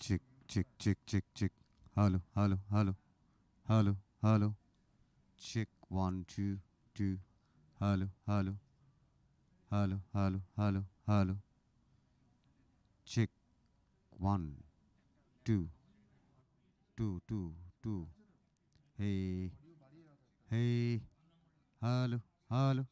chick, chick, chick, chick, chick. Hello, hello, hello, hello, hello. Chick, one, two, two. Hello, hello, hello, hello, hello, hello. Chick, one, two, two, two, two. Hey, hey, hello, hello.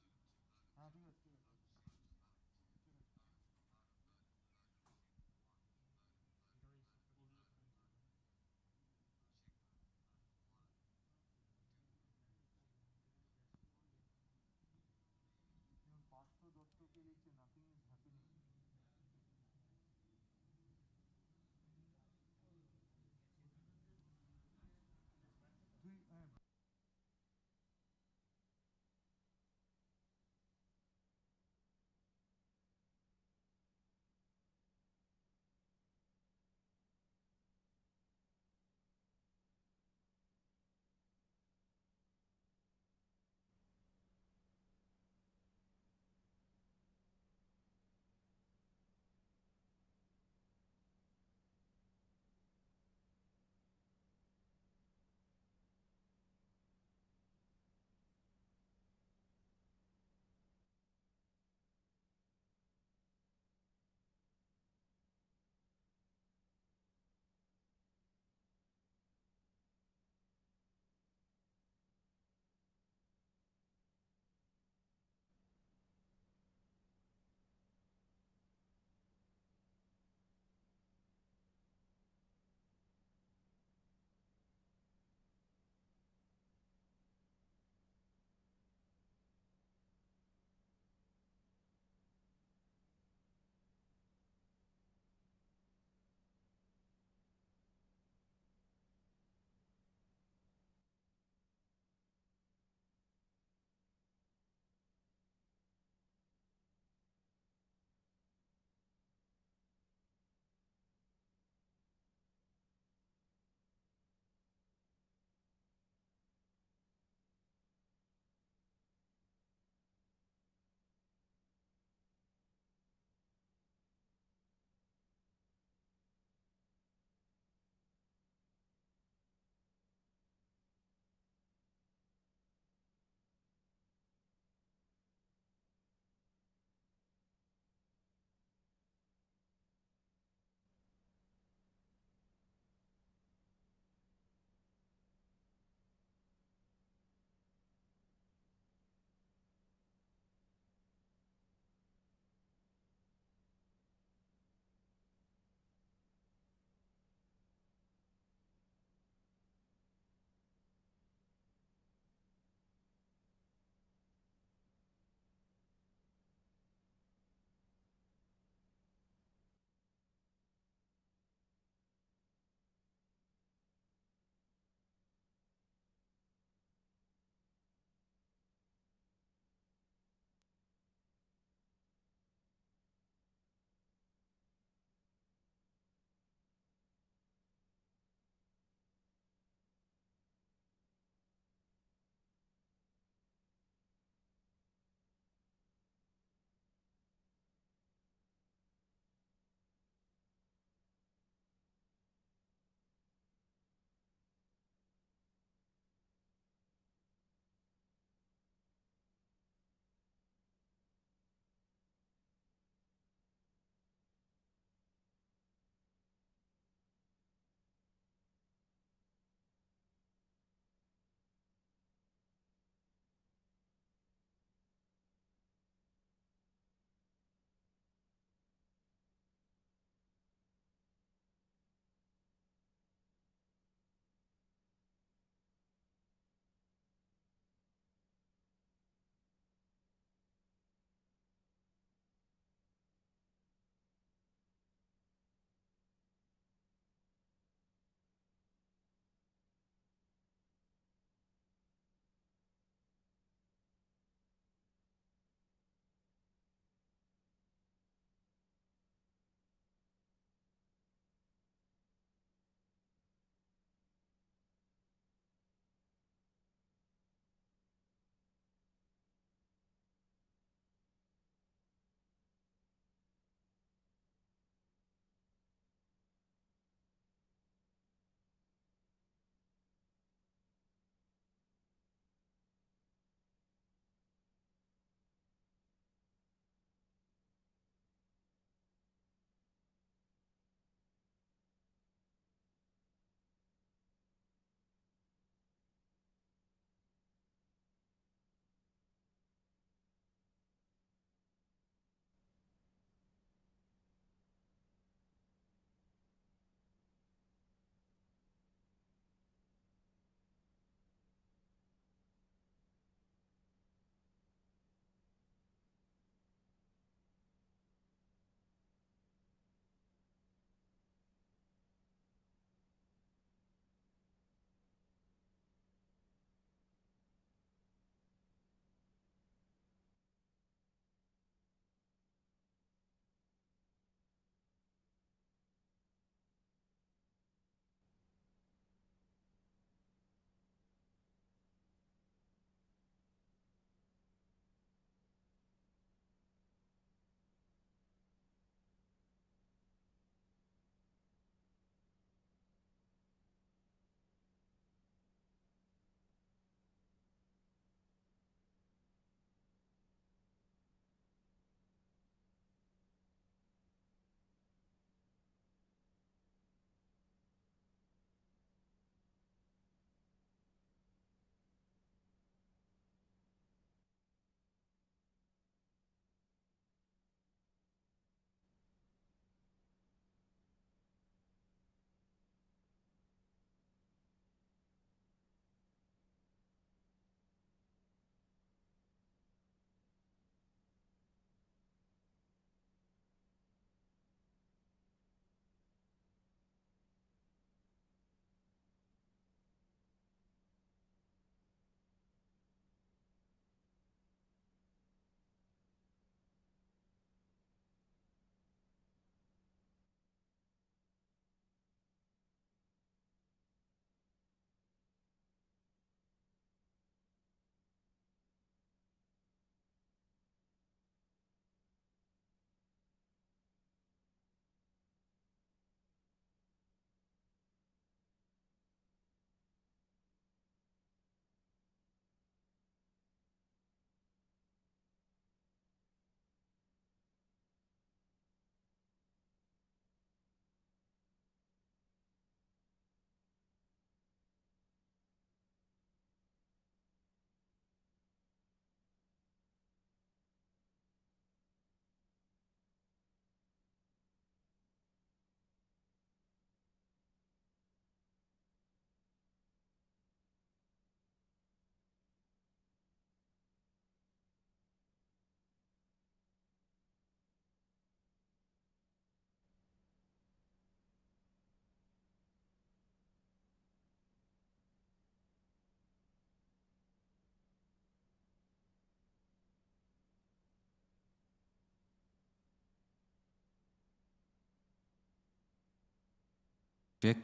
check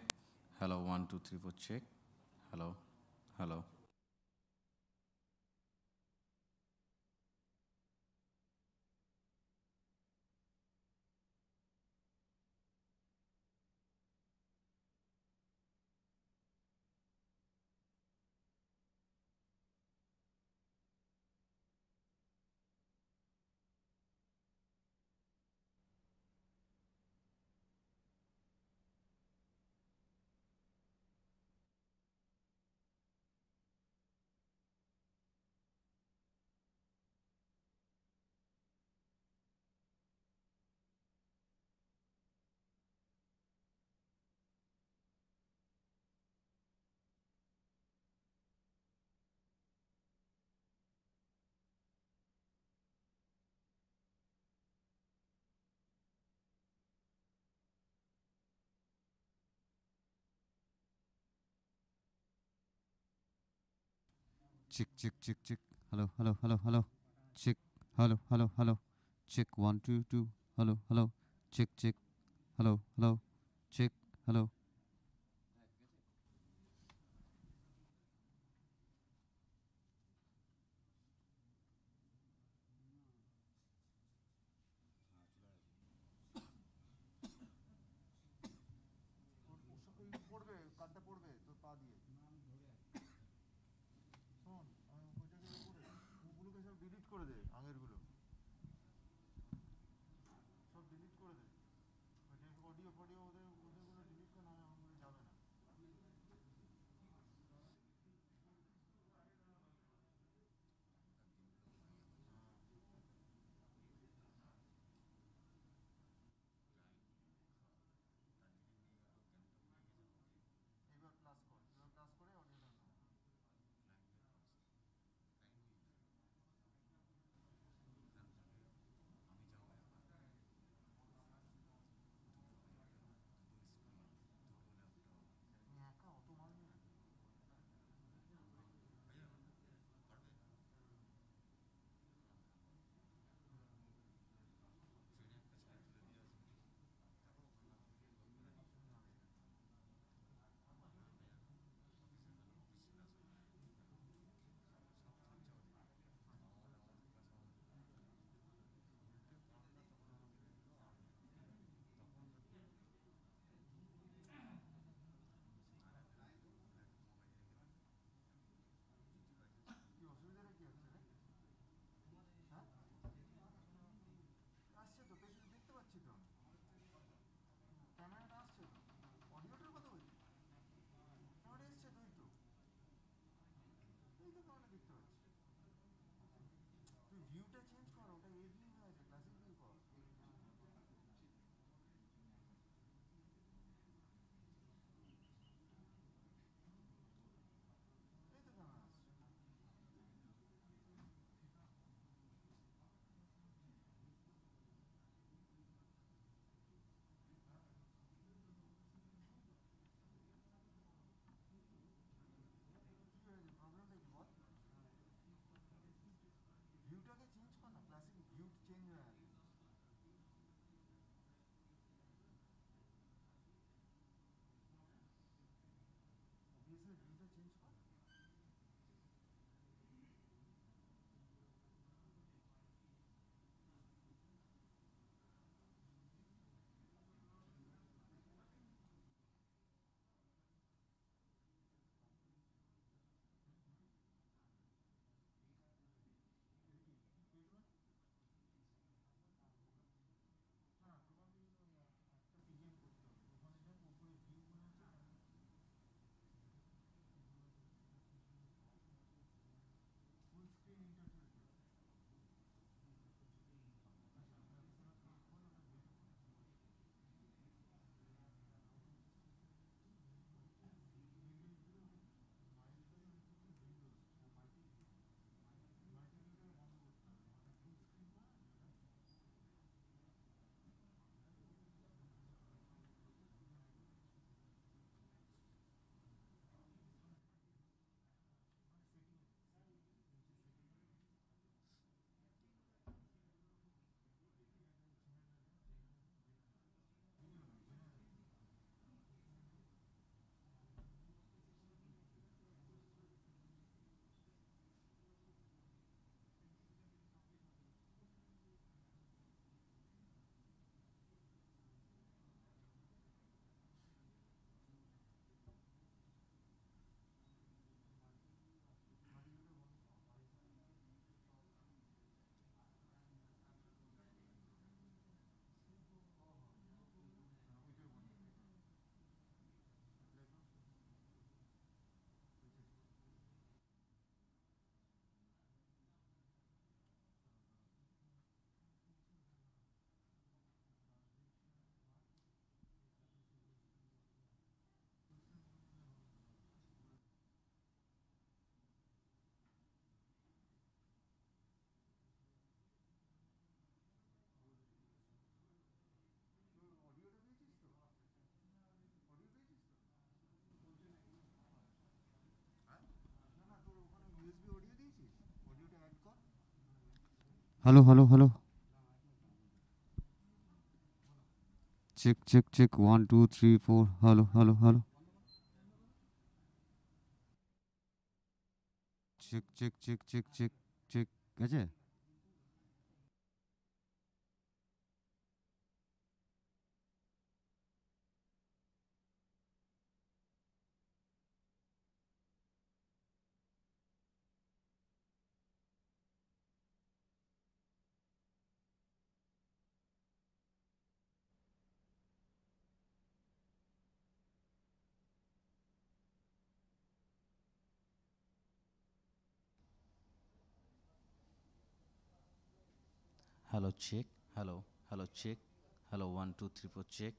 hello one two three four check hello hello Chick, chick, chick, chick. Hello, hello, hello, hello. Chick. Hello, hello, hello. Chick. One, two, two. Hello, hello. Chick, chick. Hello, hello. Chick. Hello, Lutein hello hello hello check check check one two three four hello hello hello check check check check check check कैसे hello check hello hello check hello one two three four check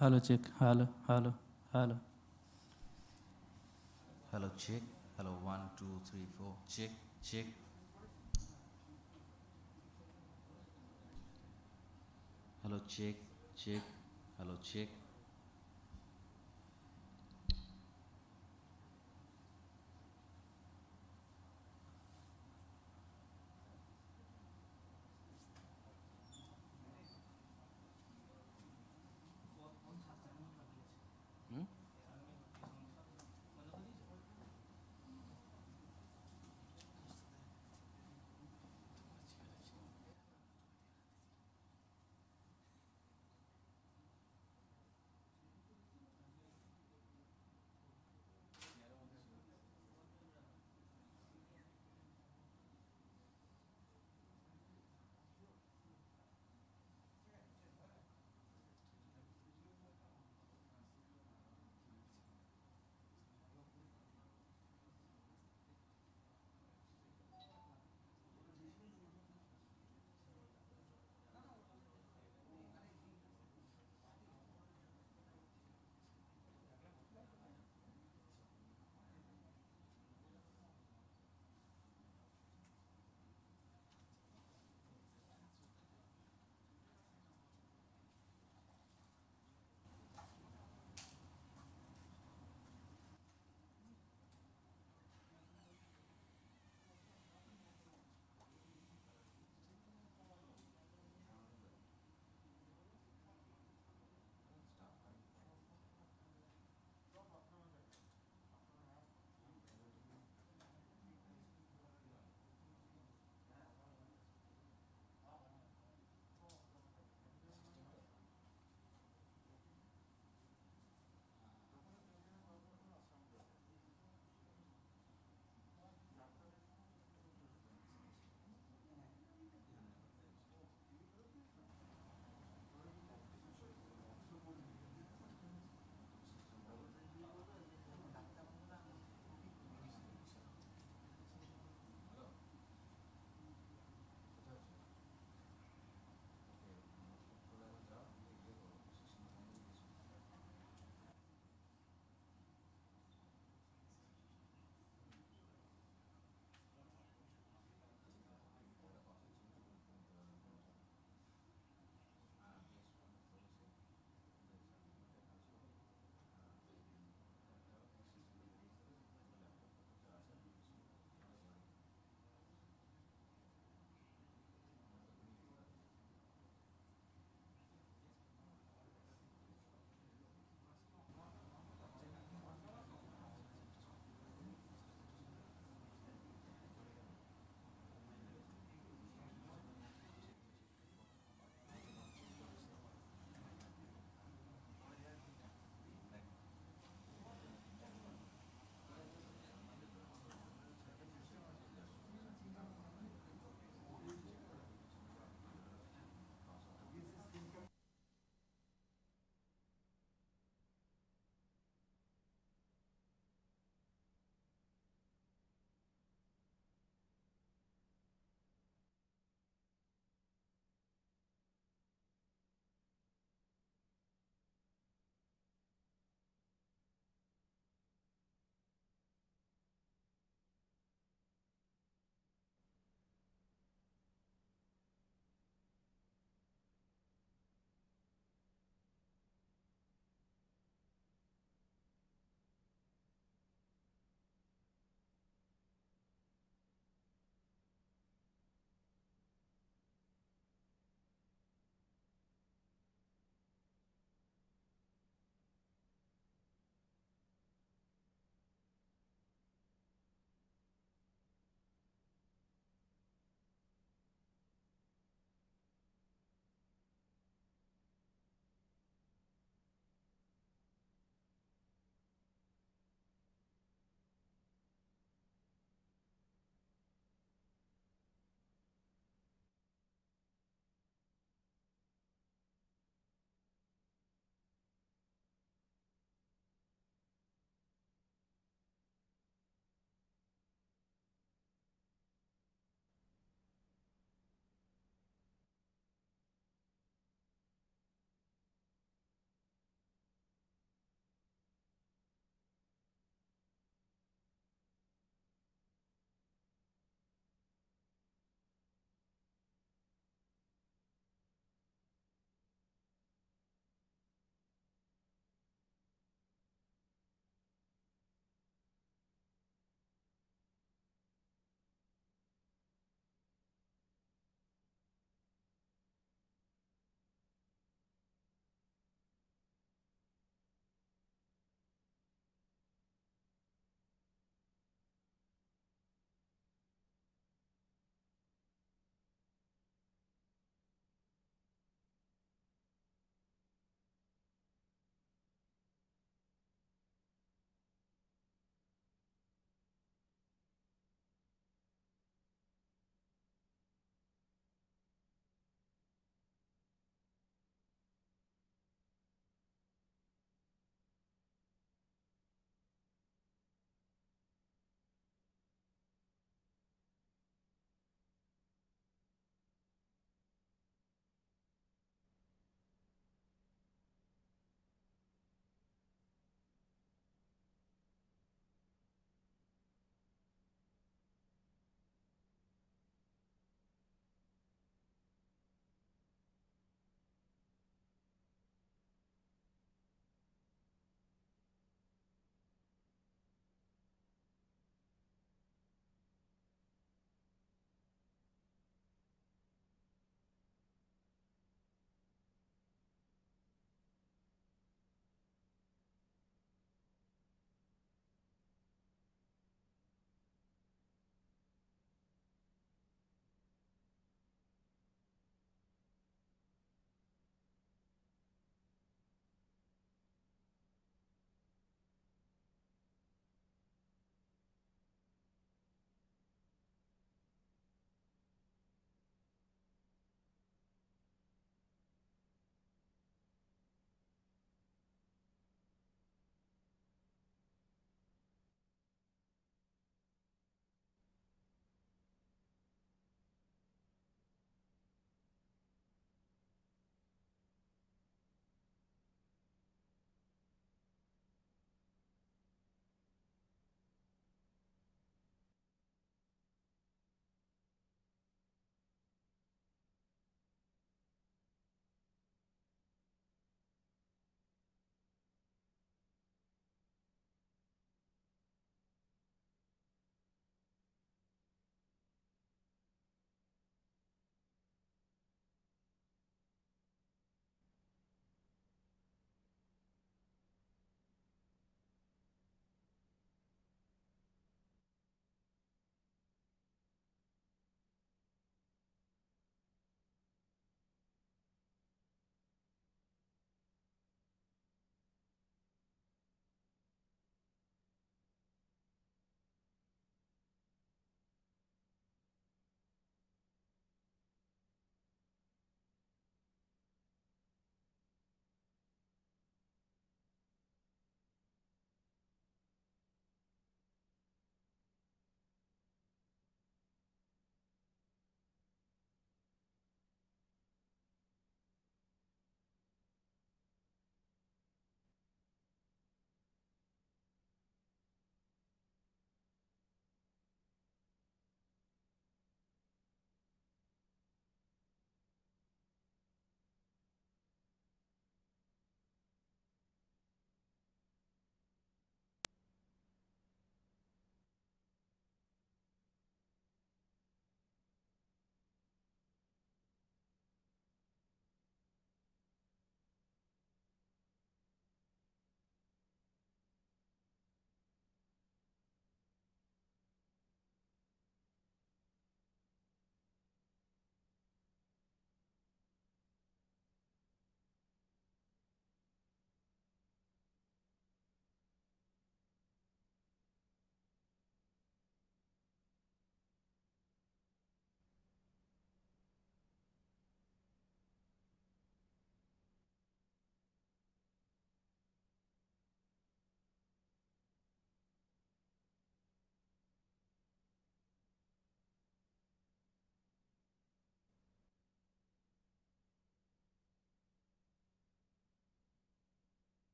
hello check hello hello hello hello check hello one two three four check check hello check check hello check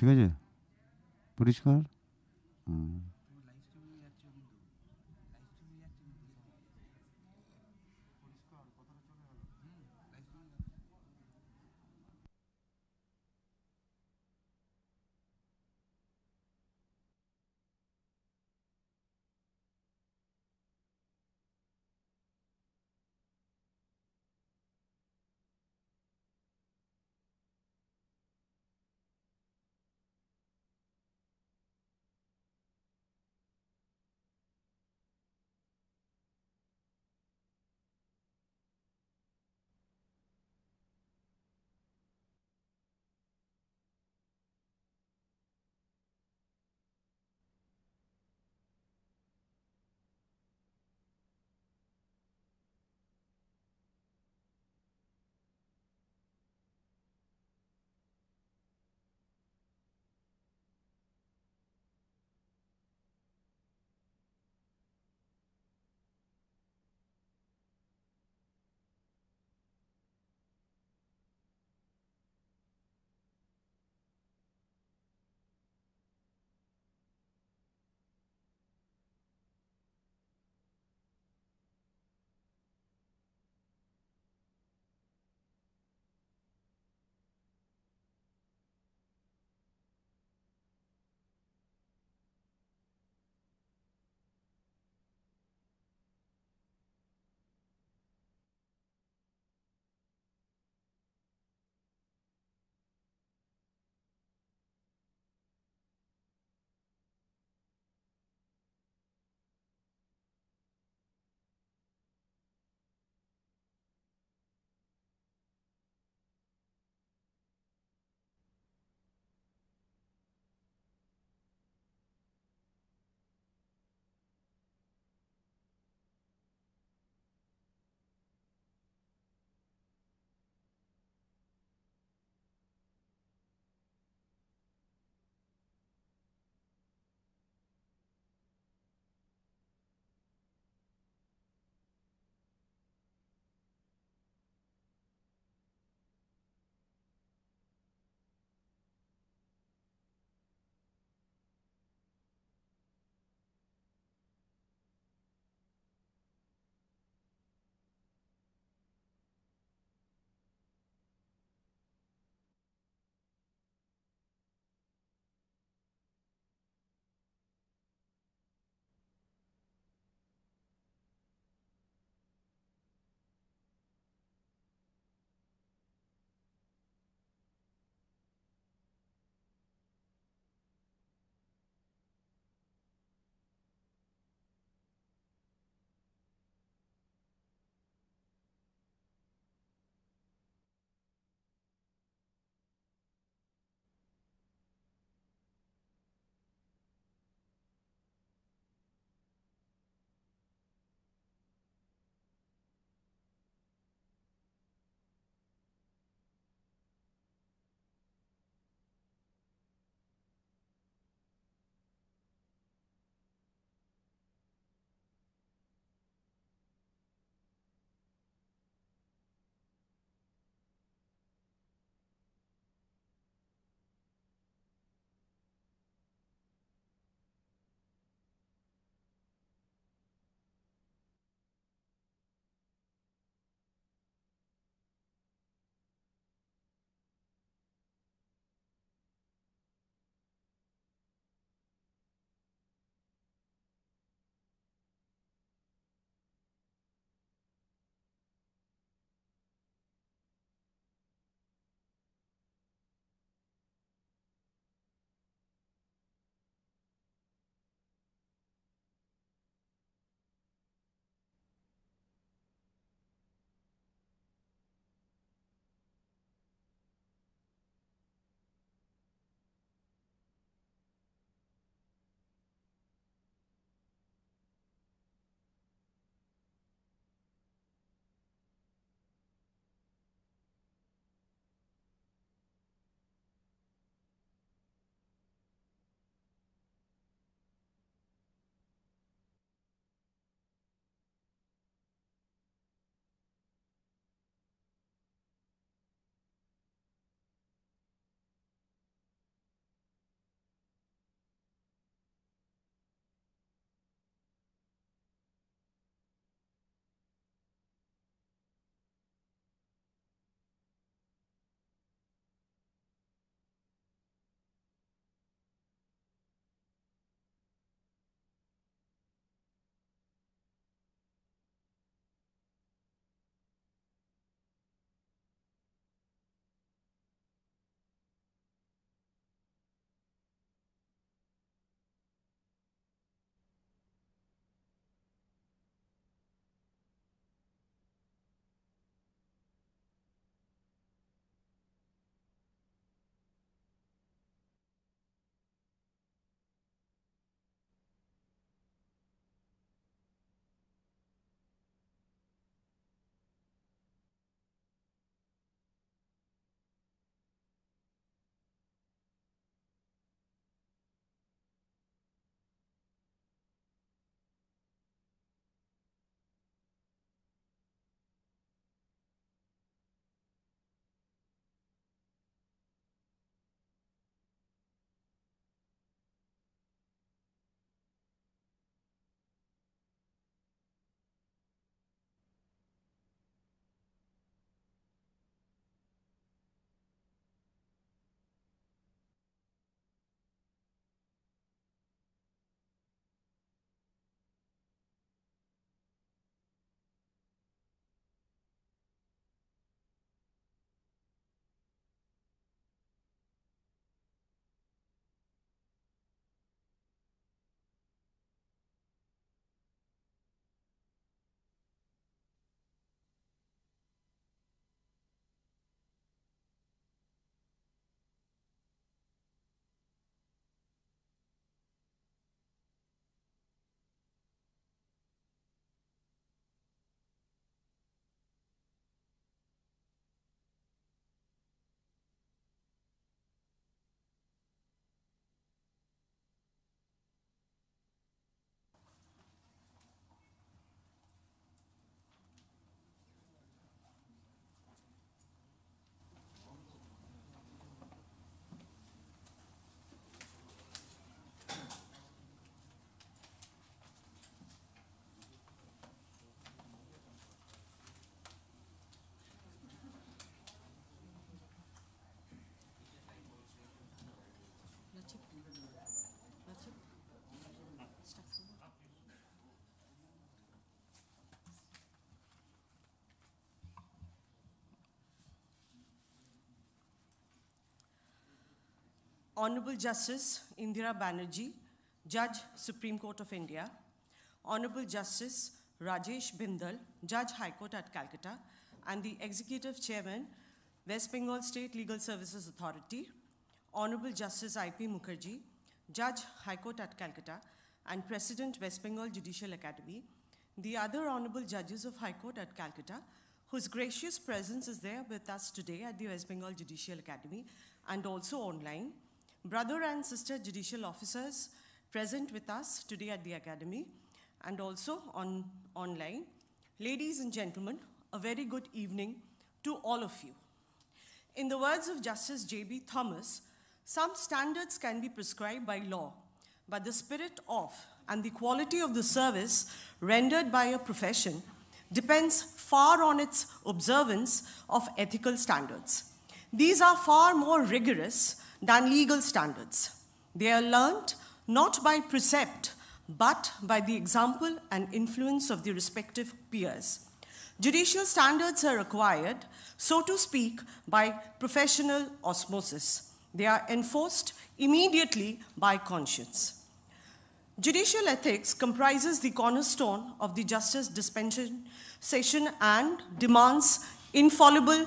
ঠিক আছে পরিষ্কার হুম Honorable Justice Indira Banerjee, Judge, Supreme Court of India, Honorable Justice Rajesh Bindal, Judge High Court at Calcutta, and the Executive Chairman, West Bengal State Legal Services Authority, Honorable Justice I.P. Mukherjee, Judge High Court at Calcutta, and President West Bengal Judicial Academy, the other Honorable Judges of High Court at Calcutta, whose gracious presence is there with us today at the West Bengal Judicial Academy and also online brother and sister judicial officers present with us today at the Academy and also on online. Ladies and gentlemen, a very good evening to all of you. In the words of Justice J.B. Thomas, some standards can be prescribed by law, but the spirit of and the quality of the service rendered by a profession depends far on its observance of ethical standards. These are far more rigorous than legal standards. They are learnt not by precept, but by the example and influence of the respective peers. Judicial standards are acquired, so to speak, by professional osmosis. They are enforced immediately by conscience. Judicial ethics comprises the cornerstone of the justice dispensation and demands infallible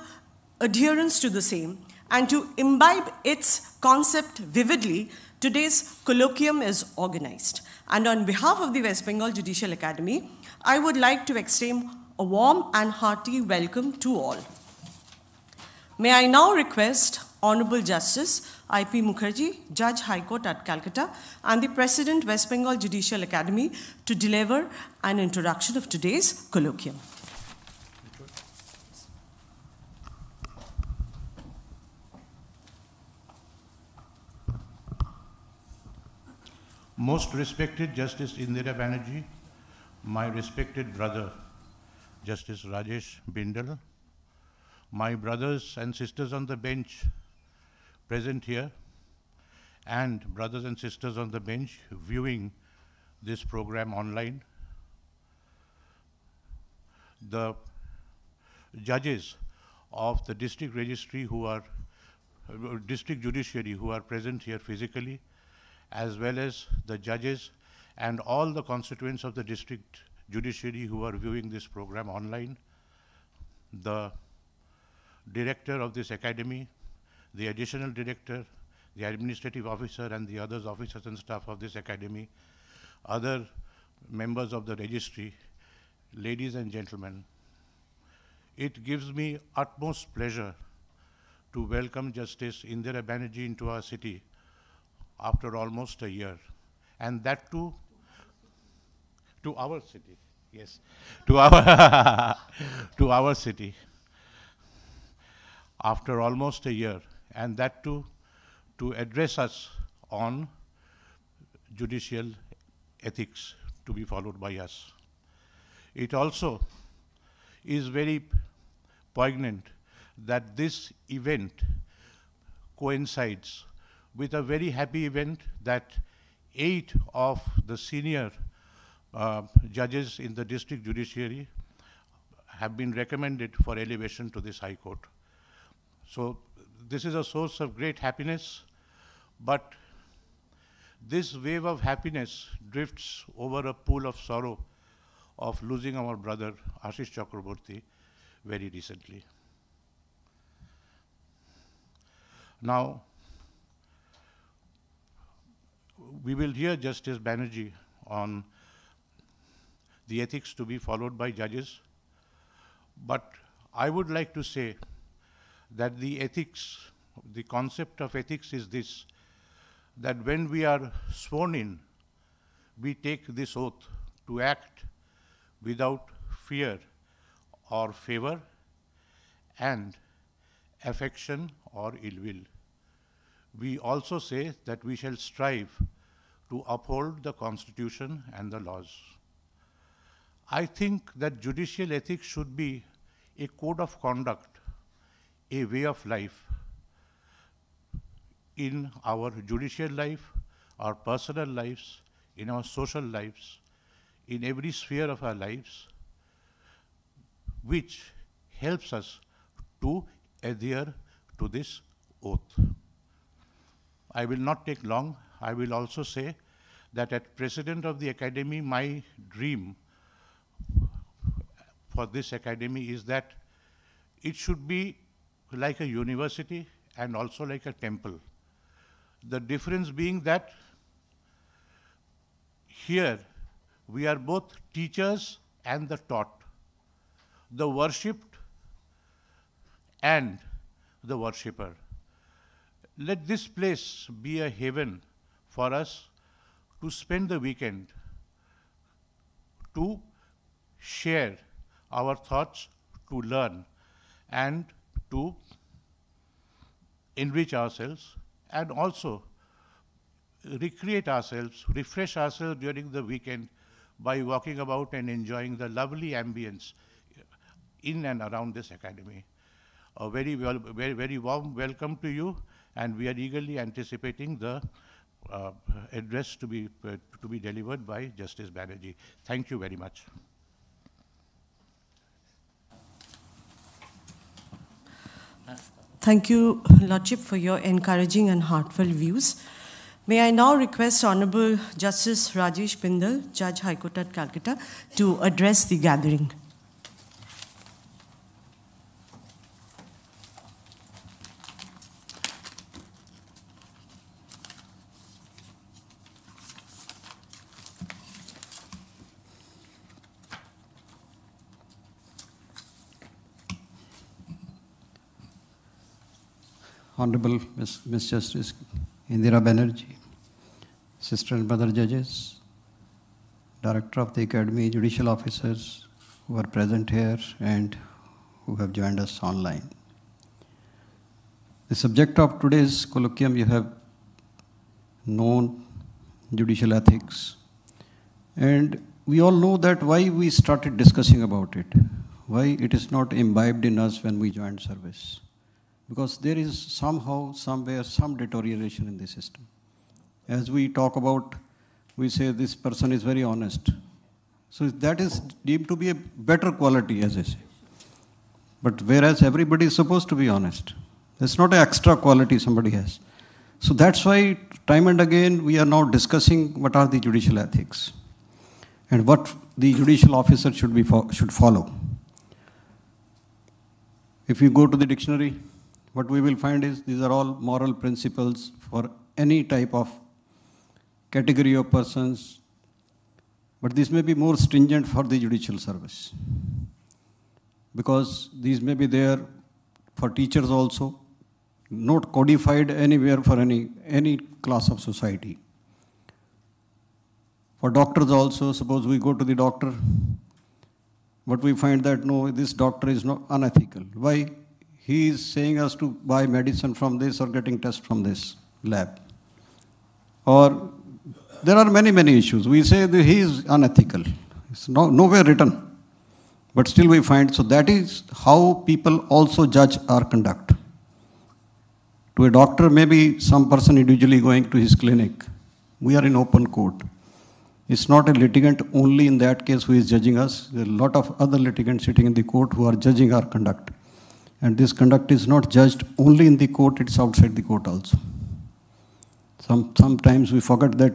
adherence to the same and to imbibe its concept vividly, today's colloquium is organized. And on behalf of the West Bengal Judicial Academy, I would like to extend a warm and hearty welcome to all. May I now request Honorable Justice I.P. Mukherjee, Judge High Court at Calcutta, and the President, West Bengal Judicial Academy, to deliver an introduction of today's colloquium. most respected Justice Indira Banerjee, my respected brother, Justice Rajesh Bindal, my brothers and sisters on the bench present here, and brothers and sisters on the bench viewing this program online, the judges of the district registry who are, district judiciary who are present here physically, as well as the judges and all the constituents of the district judiciary who are viewing this program online, the director of this academy, the additional director, the administrative officer and the others officers and staff of this academy, other members of the registry, ladies and gentlemen, it gives me utmost pleasure to welcome Justice Indira Banerjee into our city after almost a year. And that too, to our city, yes, to our, to our city, after almost a year, and that too, to address us on judicial ethics to be followed by us. It also is very poignant that this event coincides with a very happy event that eight of the senior uh, judges in the district judiciary have been recommended for elevation to this High Court. So this is a source of great happiness, but this wave of happiness drifts over a pool of sorrow of losing our brother Ashish Chakraborty very recently. Now, we will hear Justice Banerjee on the ethics to be followed by judges. But I would like to say that the ethics, the concept of ethics is this, that when we are sworn in, we take this oath to act without fear or favor and affection or ill will we also say that we shall strive to uphold the Constitution and the laws. I think that judicial ethics should be a code of conduct, a way of life in our judicial life, our personal lives, in our social lives, in every sphere of our lives, which helps us to adhere to this oath. I will not take long. I will also say that as president of the academy, my dream for this academy is that it should be like a university and also like a temple. The difference being that here we are both teachers and the taught, the worshipped and the worshipper. Let this place be a haven for us to spend the weekend, to share our thoughts, to learn, and to enrich ourselves, and also recreate ourselves, refresh ourselves during the weekend by walking about and enjoying the lovely ambience in and around this academy. A very, well, very, very warm welcome to you and we are eagerly anticipating the uh, address to be, uh, to be delivered by Justice Banerjee. Thank you very much. Thank you, Lordship, for your encouraging and heartfelt views. May I now request Honorable Justice Rajesh Pindal, Judge High Court at Calcutta, to address the gathering. Honorable Ms. Ms. Justice Indira Banerjee, Sister and Brother Judges, Director of the Academy, Judicial Officers who are present here and who have joined us online. The subject of today's colloquium you have known judicial ethics and we all know that why we started discussing about it, why it is not imbibed in us when we joined service because there is somehow, somewhere, some deterioration in the system. As we talk about, we say this person is very honest. So that is deemed to be a better quality, as I say. But whereas everybody is supposed to be honest, it's not an extra quality somebody has. So that's why, time and again, we are now discussing what are the judicial ethics and what the judicial officer should, be fo should follow. If you go to the dictionary, what we will find is these are all moral principles for any type of category of persons, but this may be more stringent for the judicial service because these may be there for teachers also, not codified anywhere for any, any class of society. For doctors also, suppose we go to the doctor, but we find that no, this doctor is not unethical. Why? he is saying us to buy medicine from this or getting test from this lab. Or there are many, many issues. We say he is unethical. It's no, nowhere written. But still we find, so that is how people also judge our conduct. To a doctor, maybe some person individually going to his clinic. We are in open court. It's not a litigant only in that case who is judging us. There are a lot of other litigants sitting in the court who are judging our conduct. And this conduct is not judged only in the court, it's outside the court also. Some, sometimes we forget that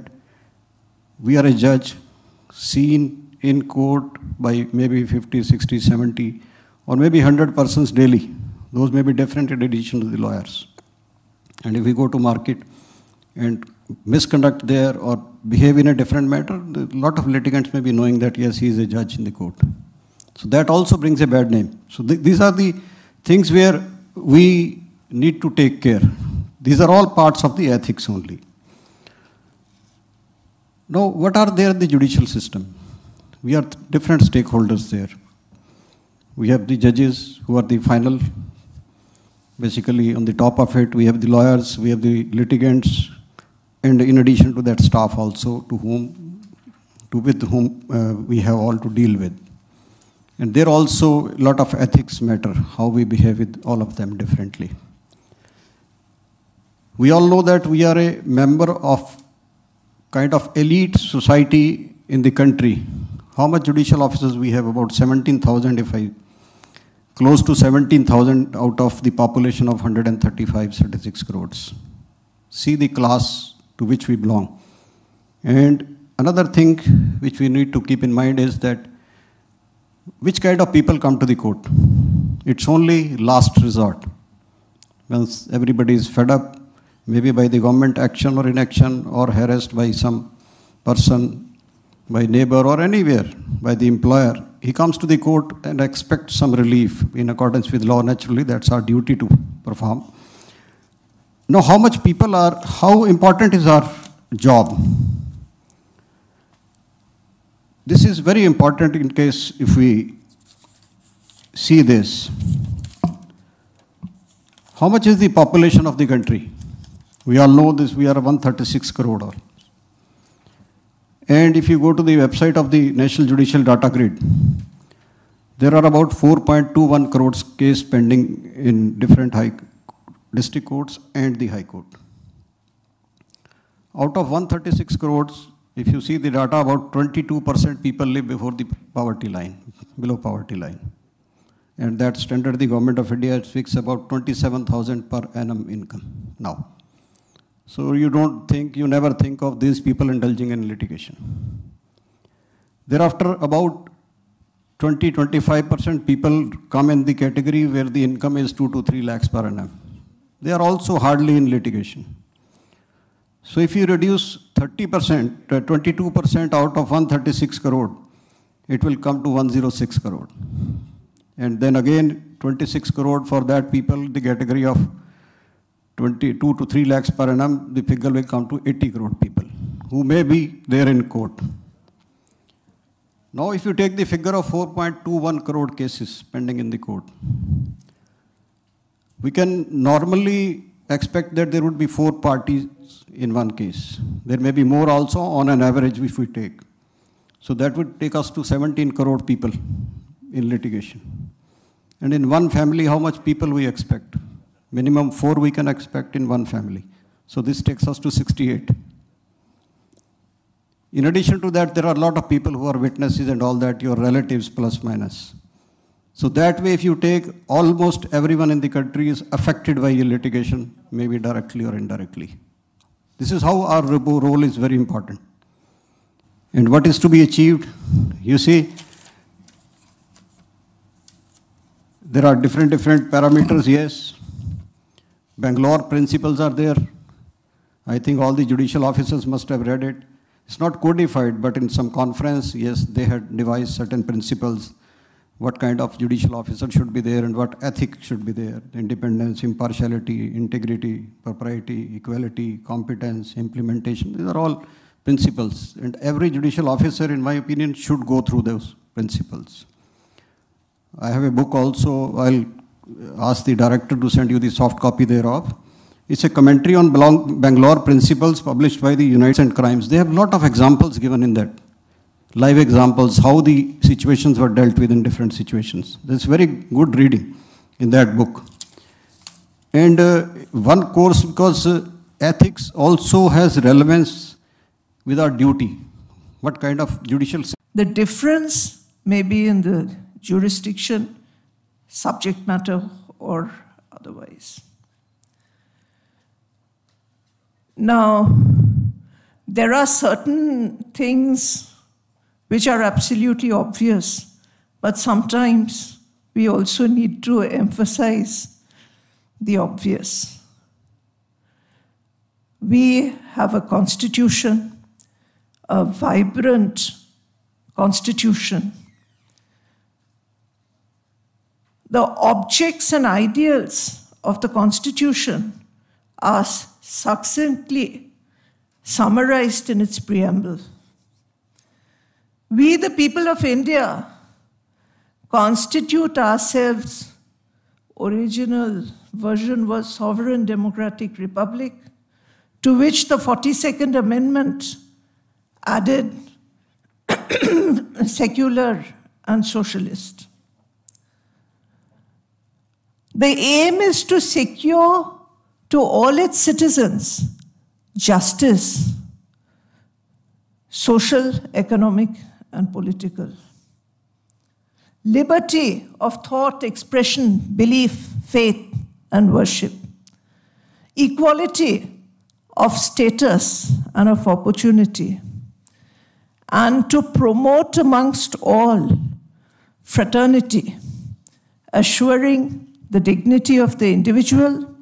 we are a judge seen in court by maybe 50, 60, 70, or maybe 100 persons daily. Those may be different in addition to the lawyers. And if we go to market and misconduct there or behave in a different matter, a lot of litigants may be knowing that, yes, he is a judge in the court. So that also brings a bad name. So th these are the things where we need to take care. These are all parts of the ethics only. Now, what are there the judicial system? We are different stakeholders there. We have the judges who are the final, basically on the top of it. We have the lawyers, we have the litigants, and in addition to that, staff also to whom, to with whom uh, we have all to deal with. And there also a lot of ethics matter, how we behave with all of them differently. We all know that we are a member of kind of elite society in the country. How much judicial officers we have? About 17,000 if I, close to 17,000 out of the population of 135, 36 crores. See the class to which we belong. And another thing which we need to keep in mind is that which kind of people come to the court? It's only last resort. Once everybody is fed up, maybe by the government action or inaction, or harassed by some person, by neighbor, or anywhere, by the employer, he comes to the court and expects some relief in accordance with law. Naturally, that's our duty to perform. Now, how much people are, how important is our job? This is very important in case if we see this. How much is the population of the country? We all know this, we are 136 crore. And if you go to the website of the National Judicial Data Grid, there are about 4.21 crores case pending in different high district courts and the High Court. Out of 136 crores, if you see the data, about 22% people live before the poverty line, below poverty line. And that standard the government of India fixed about 27,000 per annum income now. So you don't think, you never think of these people indulging in litigation. Thereafter, about 20-25% people come in the category where the income is 2 to 3 lakhs per annum. They are also hardly in litigation. So if you reduce 30%, 22% uh, out of 136 crore, it will come to 106 crore. And then again, 26 crore for that people, the category of 22 to 3 lakhs per annum, the figure will come to 80 crore people who may be there in court. Now, if you take the figure of 4.21 crore cases pending in the court, we can normally expect that there would be four parties in one case. There may be more also on an average if we take. So that would take us to 17 crore people in litigation. And in one family, how much people we expect? Minimum four we can expect in one family. So this takes us to 68. In addition to that, there are a lot of people who are witnesses and all that, your relatives plus minus. So that way, if you take almost everyone in the country is affected by litigation, maybe directly or indirectly. This is how our role is very important. And what is to be achieved? You see, there are different, different parameters, yes. Bangalore principles are there. I think all the judicial officers must have read it. It's not codified, but in some conference, yes, they had devised certain principles what kind of judicial officer should be there and what ethics should be there independence impartiality integrity propriety equality competence implementation these are all principles and every judicial officer in my opinion should go through those principles i have a book also i'll ask the director to send you the soft copy thereof it's a commentary on Bangalore principles published by the United States Crimes. They have a lot of examples given in that live examples, how the situations were dealt with in different situations. There's very good reading in that book. And uh, one course, because uh, ethics also has relevance with our duty. What kind of judicial... The difference may be in the jurisdiction, subject matter, or otherwise. Now, there are certain things which are absolutely obvious, but sometimes we also need to emphasize the obvious. We have a constitution, a vibrant constitution. The objects and ideals of the constitution are succinctly summarized in its preamble. We, the people of India, constitute ourselves original version was sovereign democratic republic to which the 42nd amendment added secular and socialist the aim is to secure to all its citizens justice social economic and political. Liberty of thought, expression, belief, faith, and worship. Equality of status and of opportunity. And to promote amongst all fraternity, assuring the dignity of the individual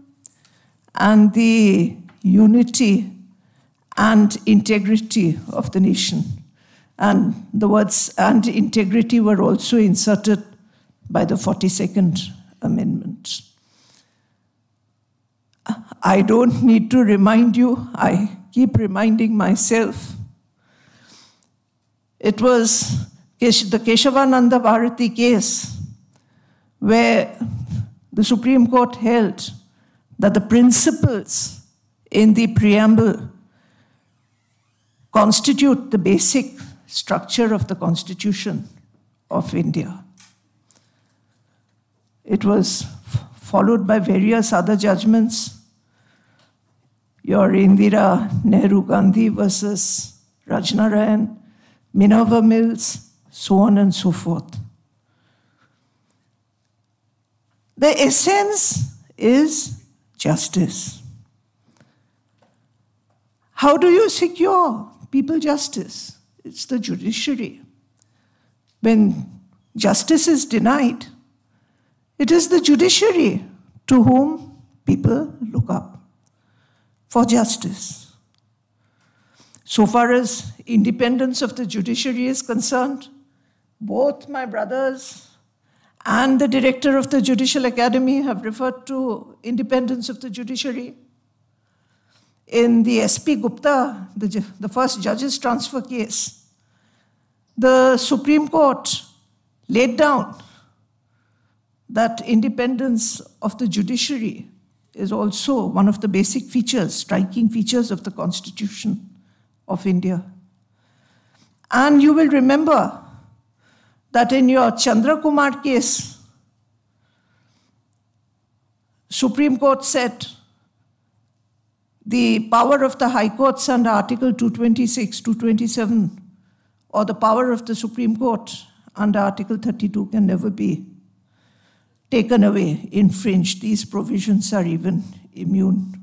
and the unity and integrity of the nation. And the words and integrity were also inserted by the 42nd Amendment. I don't need to remind you, I keep reminding myself. It was the Keshavananda Bharati case where the Supreme Court held that the principles in the preamble constitute the basic structure of the Constitution of India. It was followed by various other judgments. Your Indira Nehru Gandhi versus Rajnarayan, Minerva Mills, so on and so forth. The essence is justice. How do you secure people justice? it's the judiciary. When justice is denied, it is the judiciary to whom people look up for justice. So far as independence of the judiciary is concerned, both my brothers and the director of the Judicial Academy have referred to independence of the judiciary. In the SP Gupta, the, the first judge's transfer case, the Supreme Court laid down that independence of the judiciary is also one of the basic features, striking features of the Constitution of India. And you will remember that in your Chandra Kumar case, Supreme Court said the power of the High Courts under Article 226, 227 or the power of the Supreme Court under Article 32 can never be taken away, infringed. These provisions are even immune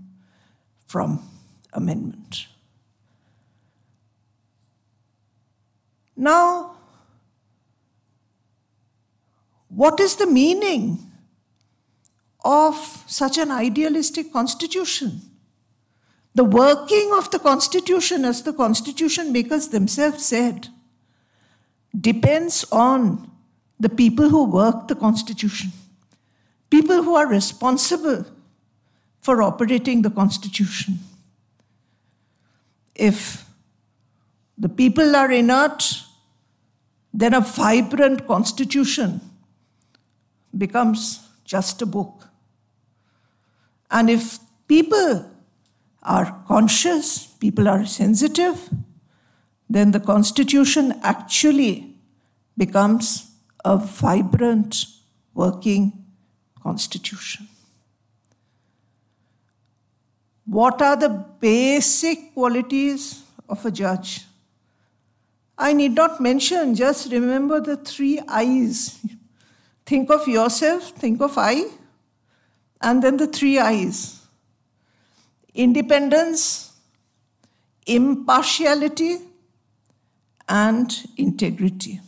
from amendment. Now, what is the meaning of such an idealistic constitution? The working of the Constitution, as the Constitution makers themselves said, depends on the people who work the Constitution, people who are responsible for operating the Constitution. If the people are inert, then a vibrant Constitution becomes just a book. And if people are conscious, people are sensitive, then the Constitution actually becomes a vibrant, working Constitution. What are the basic qualities of a judge? I need not mention, just remember the three eyes. Think of yourself, think of I, and then the three eyes independence, impartiality, and integrity.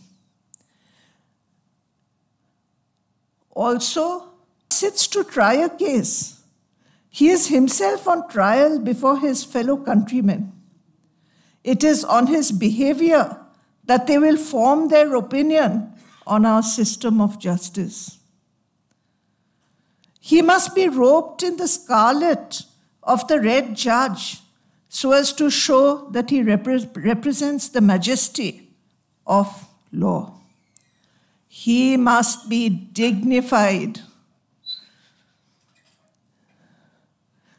Also, sits to try a case. He is himself on trial before his fellow countrymen. It is on his behavior that they will form their opinion on our system of justice. He must be robed in the scarlet of the red judge so as to show that he repre represents the majesty of law. He must be dignified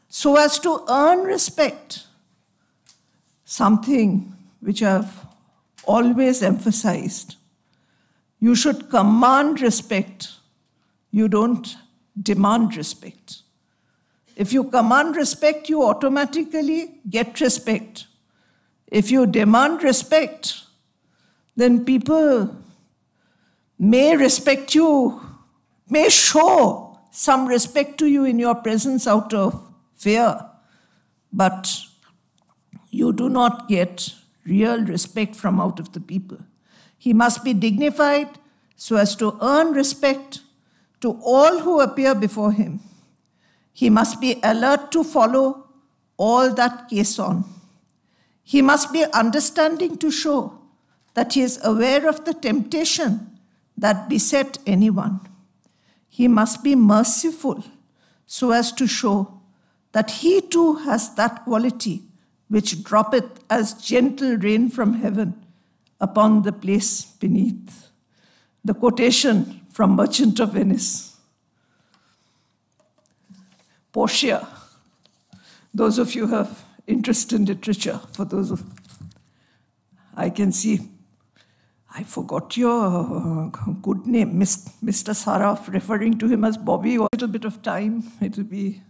so as to earn respect, something which I've always emphasized. You should command respect, you don't demand respect. If you command respect, you automatically get respect. If you demand respect, then people may respect you, may show some respect to you in your presence out of fear, but you do not get real respect from out of the people. He must be dignified so as to earn respect to all who appear before him. He must be alert to follow all that case on. He must be understanding to show that he is aware of the temptation that beset anyone. He must be merciful so as to show that he too has that quality which droppeth as gentle rain from heaven upon the place beneath. The quotation from Merchant of Venice. Portia. Those of you who have interest in literature, for those of I can see, I forgot your uh, good name, Mr. Saraf, referring to him as Bobby. A little bit of time, it'll be,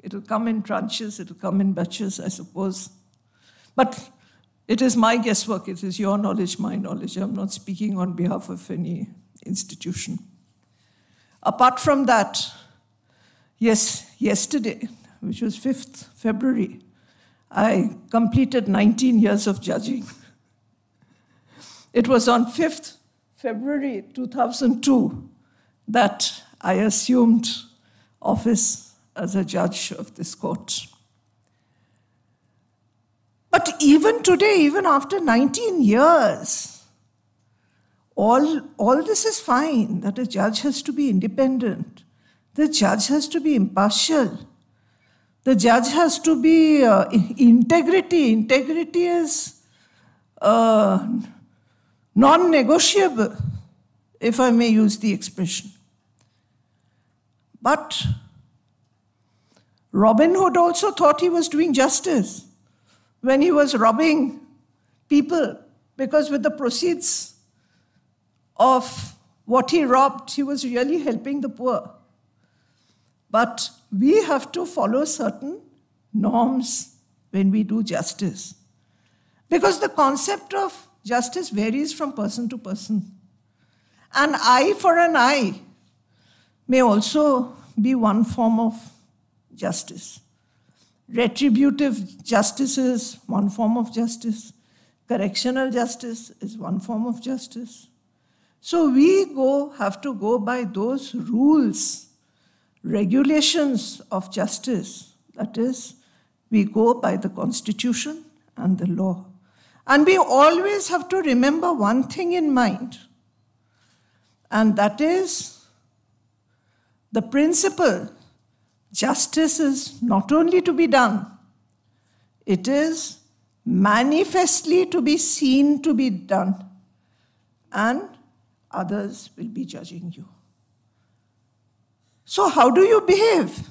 it'll come in tranches, it'll come in batches, I suppose. But it is my guesswork, it is your knowledge, my knowledge. I'm not speaking on behalf of any institution. Apart from that, Yes, yesterday, which was 5th February, I completed 19 years of judging. It was on 5th February 2002 that I assumed office as a judge of this court. But even today, even after 19 years, all, all this is fine that a judge has to be independent the judge has to be impartial. The judge has to be uh, integrity. Integrity is uh, non negotiable, if I may use the expression. But Robin Hood also thought he was doing justice when he was robbing people, because with the proceeds of what he robbed, he was really helping the poor. But we have to follow certain norms when we do justice. Because the concept of justice varies from person to person. An eye for an eye may also be one form of justice. Retributive justice is one form of justice. Correctional justice is one form of justice. So we go, have to go by those rules regulations of justice. That is, we go by the Constitution and the law. And we always have to remember one thing in mind, and that is the principle justice is not only to be done, it is manifestly to be seen to be done, and others will be judging you. So, how do you behave?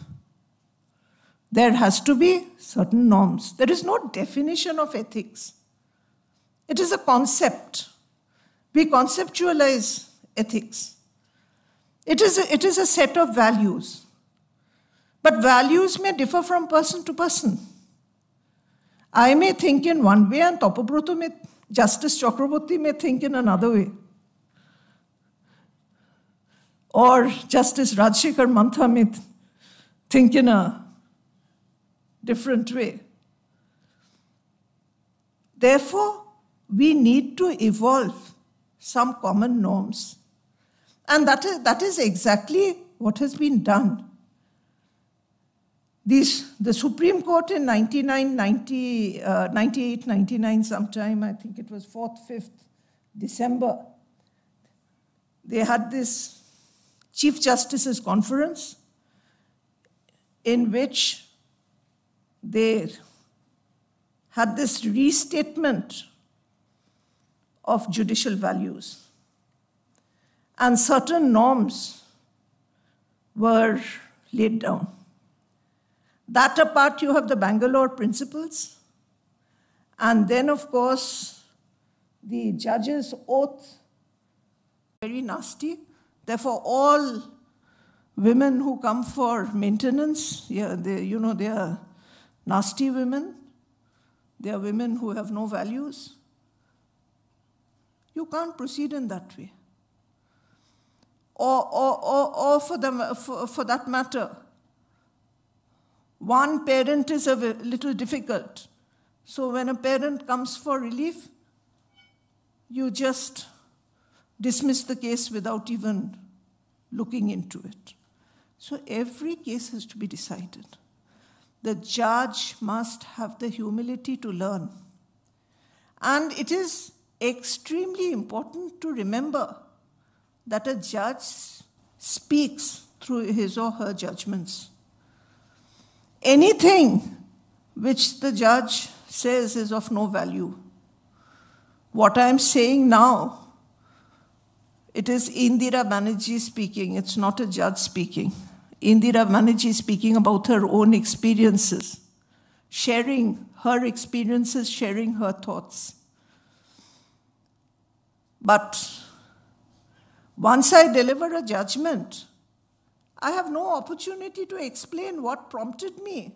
There has to be certain norms. There is no definition of ethics, it is a concept. We conceptualize ethics. It is, a, it is a set of values. But values may differ from person to person. I may think in one way and Tapabrutu may, Justice Chakraborty may think in another way or Justice Rajshekhar Manthamit think in a different way. Therefore, we need to evolve some common norms. And that is, that is exactly what has been done. These, the Supreme Court in 99, uh, 99, sometime, I think it was 4th, 5th December, they had this Chief Justice's conference, in which they had this restatement of judicial values. And certain norms were laid down. That apart, you have the Bangalore principles. And then, of course, the judge's oath, very nasty. Therefore, all women who come for maintenance, yeah, they, you know, they are nasty women. They are women who have no values. You can't proceed in that way. Or, or, or, or for, the, for, for that matter, one parent is a little difficult. So when a parent comes for relief, you just Dismiss the case without even looking into it. So every case has to be decided. The judge must have the humility to learn. And it is extremely important to remember that a judge speaks through his or her judgments. Anything which the judge says is of no value. What I am saying now it is Indira Banerjee speaking, it's not a judge speaking. Indira Banerjee speaking about her own experiences, sharing her experiences, sharing her thoughts. But once I deliver a judgment, I have no opportunity to explain what prompted me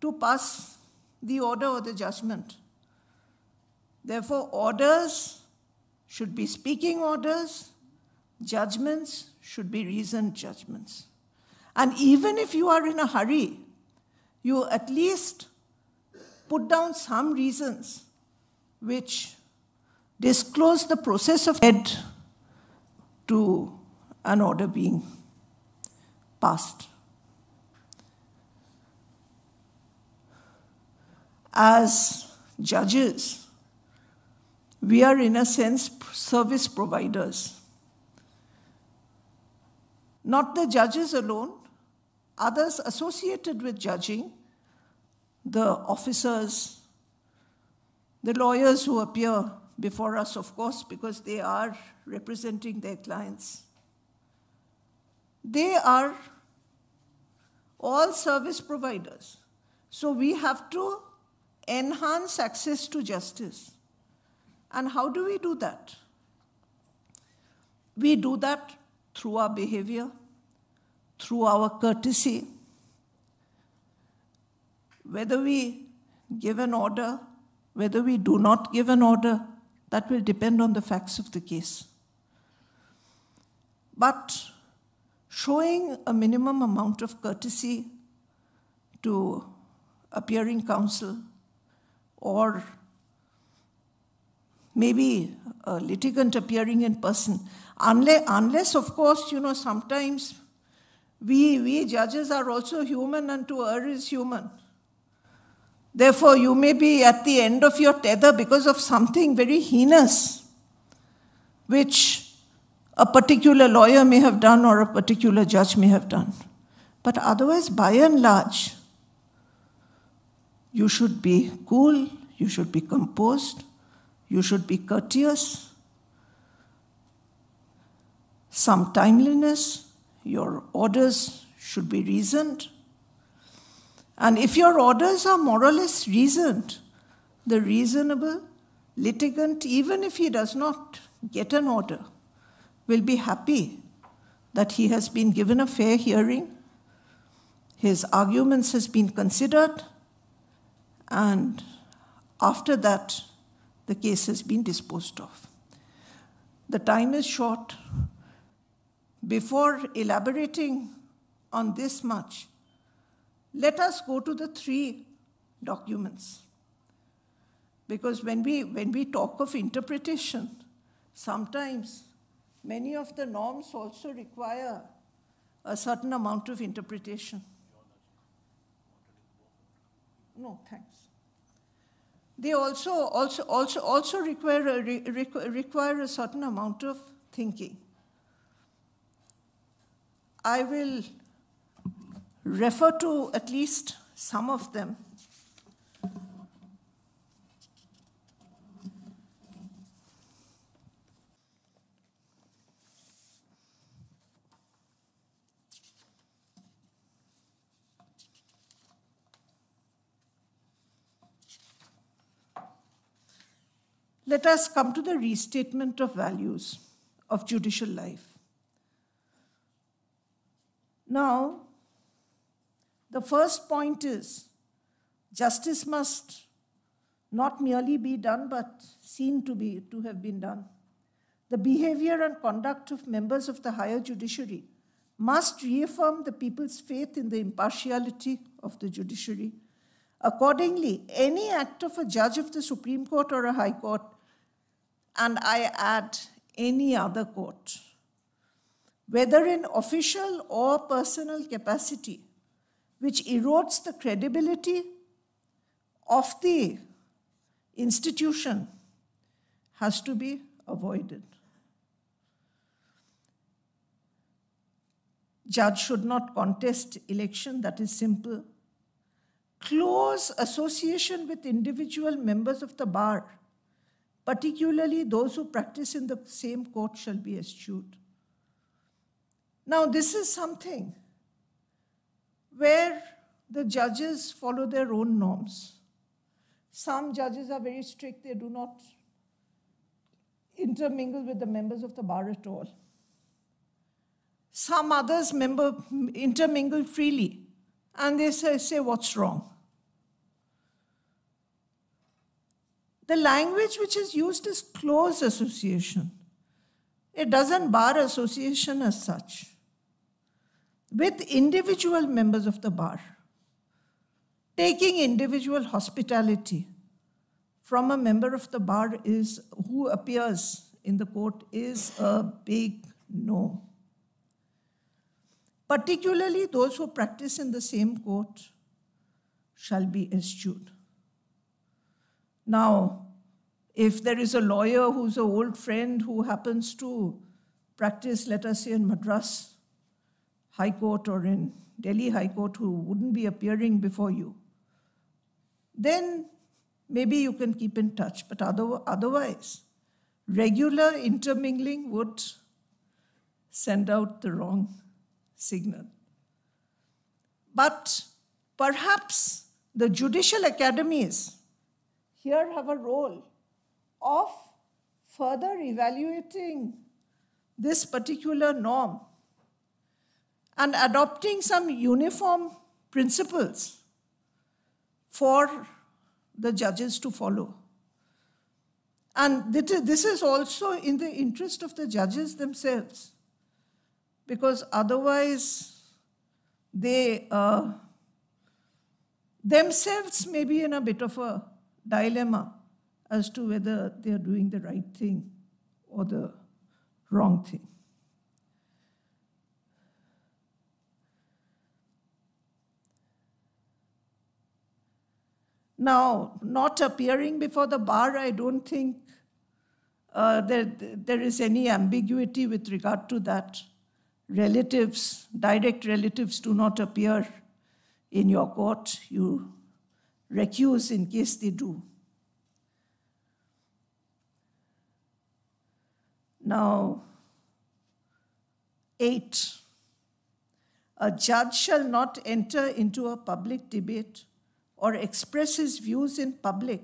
to pass the order or the judgment. Therefore, orders should be speaking orders, judgments should be reasoned judgments. And even if you are in a hurry, you at least put down some reasons which disclose the process of head to an order being passed. As judges, we are, in a sense, service providers. Not the judges alone, others associated with judging, the officers, the lawyers who appear before us, of course, because they are representing their clients. They are all service providers. So we have to enhance access to justice. And how do we do that? We do that through our behavior, through our courtesy. Whether we give an order, whether we do not give an order, that will depend on the facts of the case. But showing a minimum amount of courtesy to appearing counsel or maybe a litigant appearing in person. Unless, unless of course, you know, sometimes we, we judges are also human and to err is human. Therefore, you may be at the end of your tether because of something very heinous, which a particular lawyer may have done or a particular judge may have done. But otherwise, by and large, you should be cool, you should be composed, you should be courteous, some timeliness, your orders should be reasoned. And if your orders are more or less reasoned, the reasonable litigant, even if he does not get an order, will be happy that he has been given a fair hearing, his arguments has been considered, and after that the case has been disposed of. The time is short. Before elaborating on this much, let us go to the three documents. Because when we, when we talk of interpretation, sometimes many of the norms also require a certain amount of interpretation. No, thanks. They also, also, also, also require, a, re, require a certain amount of thinking. I will refer to at least some of them let us come to the restatement of values of judicial life. Now, the first point is justice must not merely be done but seen to be to have been done. The behavior and conduct of members of the higher judiciary must reaffirm the people's faith in the impartiality of the judiciary. Accordingly, any act of a judge of the Supreme Court or a High Court and I add any other quote, whether in official or personal capacity, which erodes the credibility of the institution, has to be avoided. Judge should not contest election, that is simple. Close association with individual members of the bar particularly those who practice in the same court shall be astute. Now, this is something where the judges follow their own norms. Some judges are very strict, they do not intermingle with the members of the bar at all. Some others member, intermingle freely and they say, say what's wrong. The language which is used is close association. It doesn't bar association as such with individual members of the bar, taking individual hospitality from a member of the bar is who appears in the court is a big no. Particularly those who practice in the same court shall be eschewed. Now, if there is a lawyer who's an old friend who happens to practice, let us say, in Madras High Court or in Delhi High Court, who wouldn't be appearing before you, then maybe you can keep in touch. But otherwise, regular intermingling would send out the wrong signal. But perhaps the judicial academies here have a role of further evaluating this particular norm and adopting some uniform principles for the judges to follow. And this is also in the interest of the judges themselves, because otherwise they uh, themselves may be in a bit of a dilemma as to whether they are doing the right thing or the wrong thing. Now, not appearing before the bar, I don't think uh, there, there is any ambiguity with regard to that. Relatives, direct relatives do not appear in your court. You recuse in case they do. Now, eight, a judge shall not enter into a public debate or express his views in public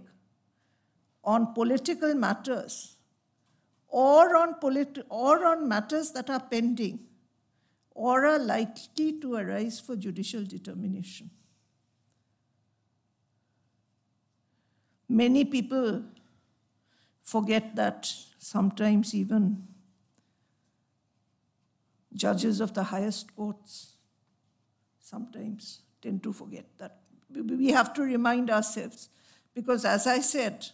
on political matters or on, politi- or on matters that are pending or are likely to arise for judicial determination. Many people forget that sometimes even judges of the highest courts sometimes tend to forget that. We have to remind ourselves because, as I said,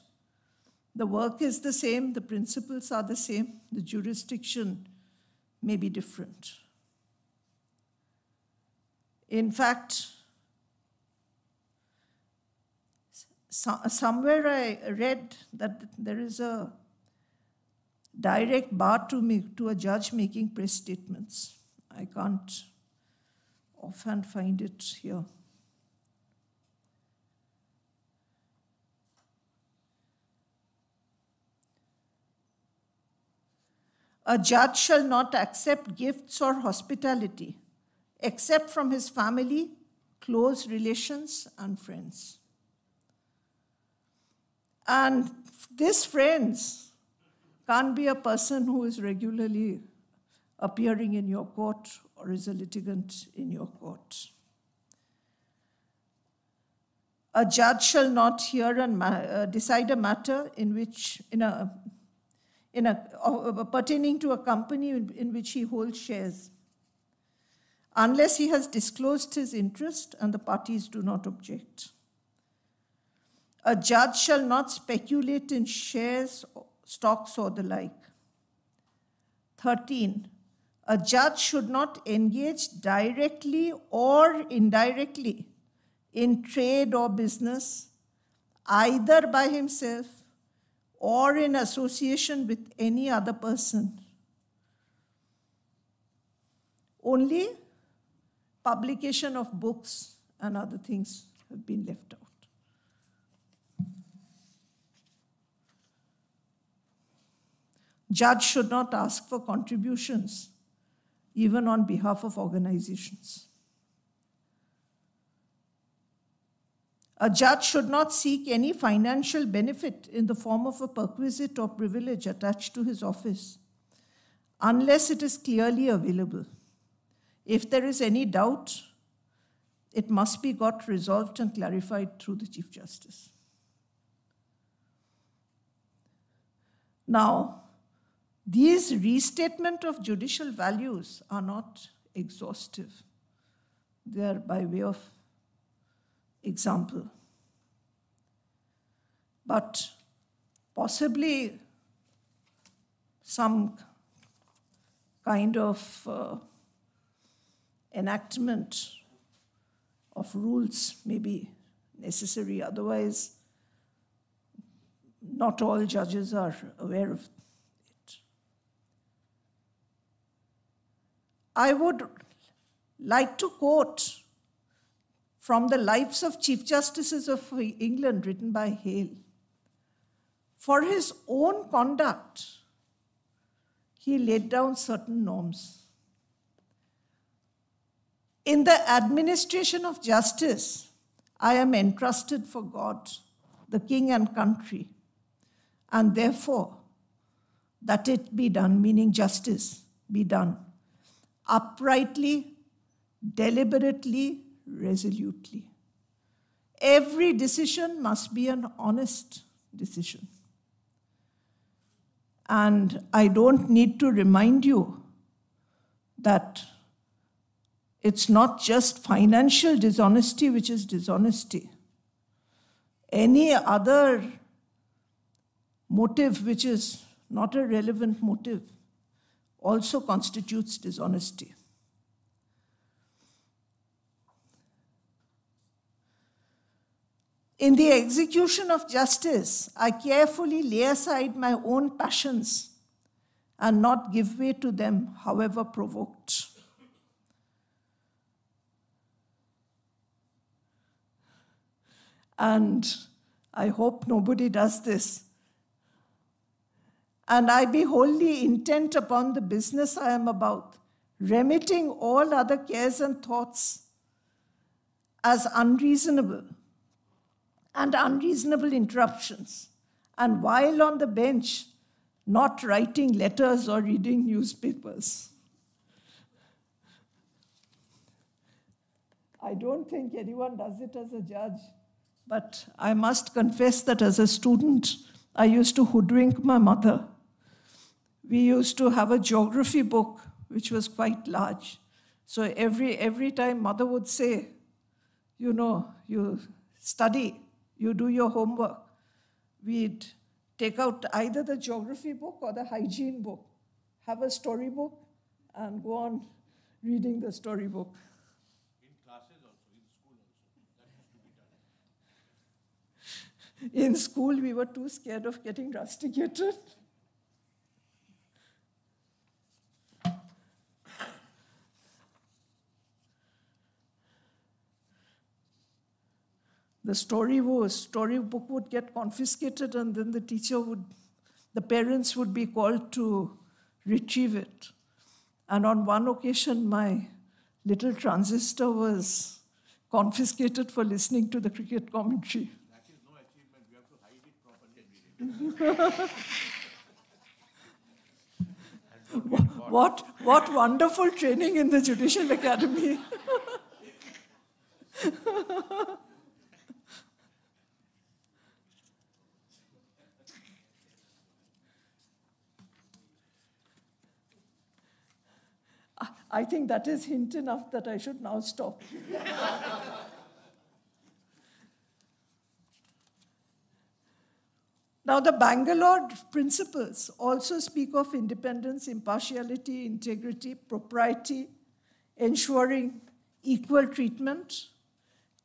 the work is the same, the principles are the same, the jurisdiction may be different. In fact, so, somewhere I read that there is a direct bar to me to a judge making press statements. I can't often find it here. A judge shall not accept gifts or hospitality except from his family, close relations, and friends. And this, friends, can't be a person who is regularly appearing in your court or is a litigant in your court. A judge shall not hear and uh, decide a matter in which, in a, in a, uh, pertaining to a company in, in which he holds shares, unless he has disclosed his interest and the parties do not object a judge shall not speculate in shares, stocks, or the like. 13. A judge should not engage directly or indirectly in trade or business, either by himself or in association with any other person. Only publication of books and other things have been left out. Judge should not ask for contributions, even on behalf of organizations. A judge should not seek any financial benefit in the form of a perquisite or privilege attached to his office unless it is clearly available. If there is any doubt, it must be got resolved and clarified through the Chief Justice. Now, these restatement of judicial values are not exhaustive. They are by way of example. But possibly some kind of uh, enactment of rules may be necessary. Otherwise, not all judges are aware of I would like to quote from the Lives of Chief Justices of England, written by Hale. For his own conduct, he laid down certain norms. In the administration of justice, I am entrusted for God, the king and country, and therefore, that it be done, meaning justice, be done uprightly, deliberately, resolutely. Every decision must be an honest decision. And I don't need to remind you that it's not just financial dishonesty which is dishonesty. Any other motive which is not a relevant motive also constitutes dishonesty. In the execution of justice, I carefully lay aside my own passions and not give way to them, however provoked. And I hope nobody does this and I be wholly intent upon the business I am about, remitting all other cares and thoughts as unreasonable and unreasonable interruptions, and while on the bench, not writing letters or reading newspapers. I don't think anyone does it as a judge, but I must confess that as a student, I used to hoodwink my mother we used to have a geography book, which was quite large. So every, every time mother would say, you know, you study, you do your homework, we'd take out either the geography book or the hygiene book, have a storybook, and go on reading the storybook. In classes also, in school also. That used to be done. In school, we were too scared of getting rusticated. the story was storybook would get confiscated and then the teacher would the parents would be called to retrieve it and on one occasion my little transistor was confiscated for listening to the cricket commentary what what wonderful training in the judicial academy I think that is hint enough that I should now stop. Now, the Bangalore principles also speak of independence, impartiality, integrity, propriety, ensuring equal treatment,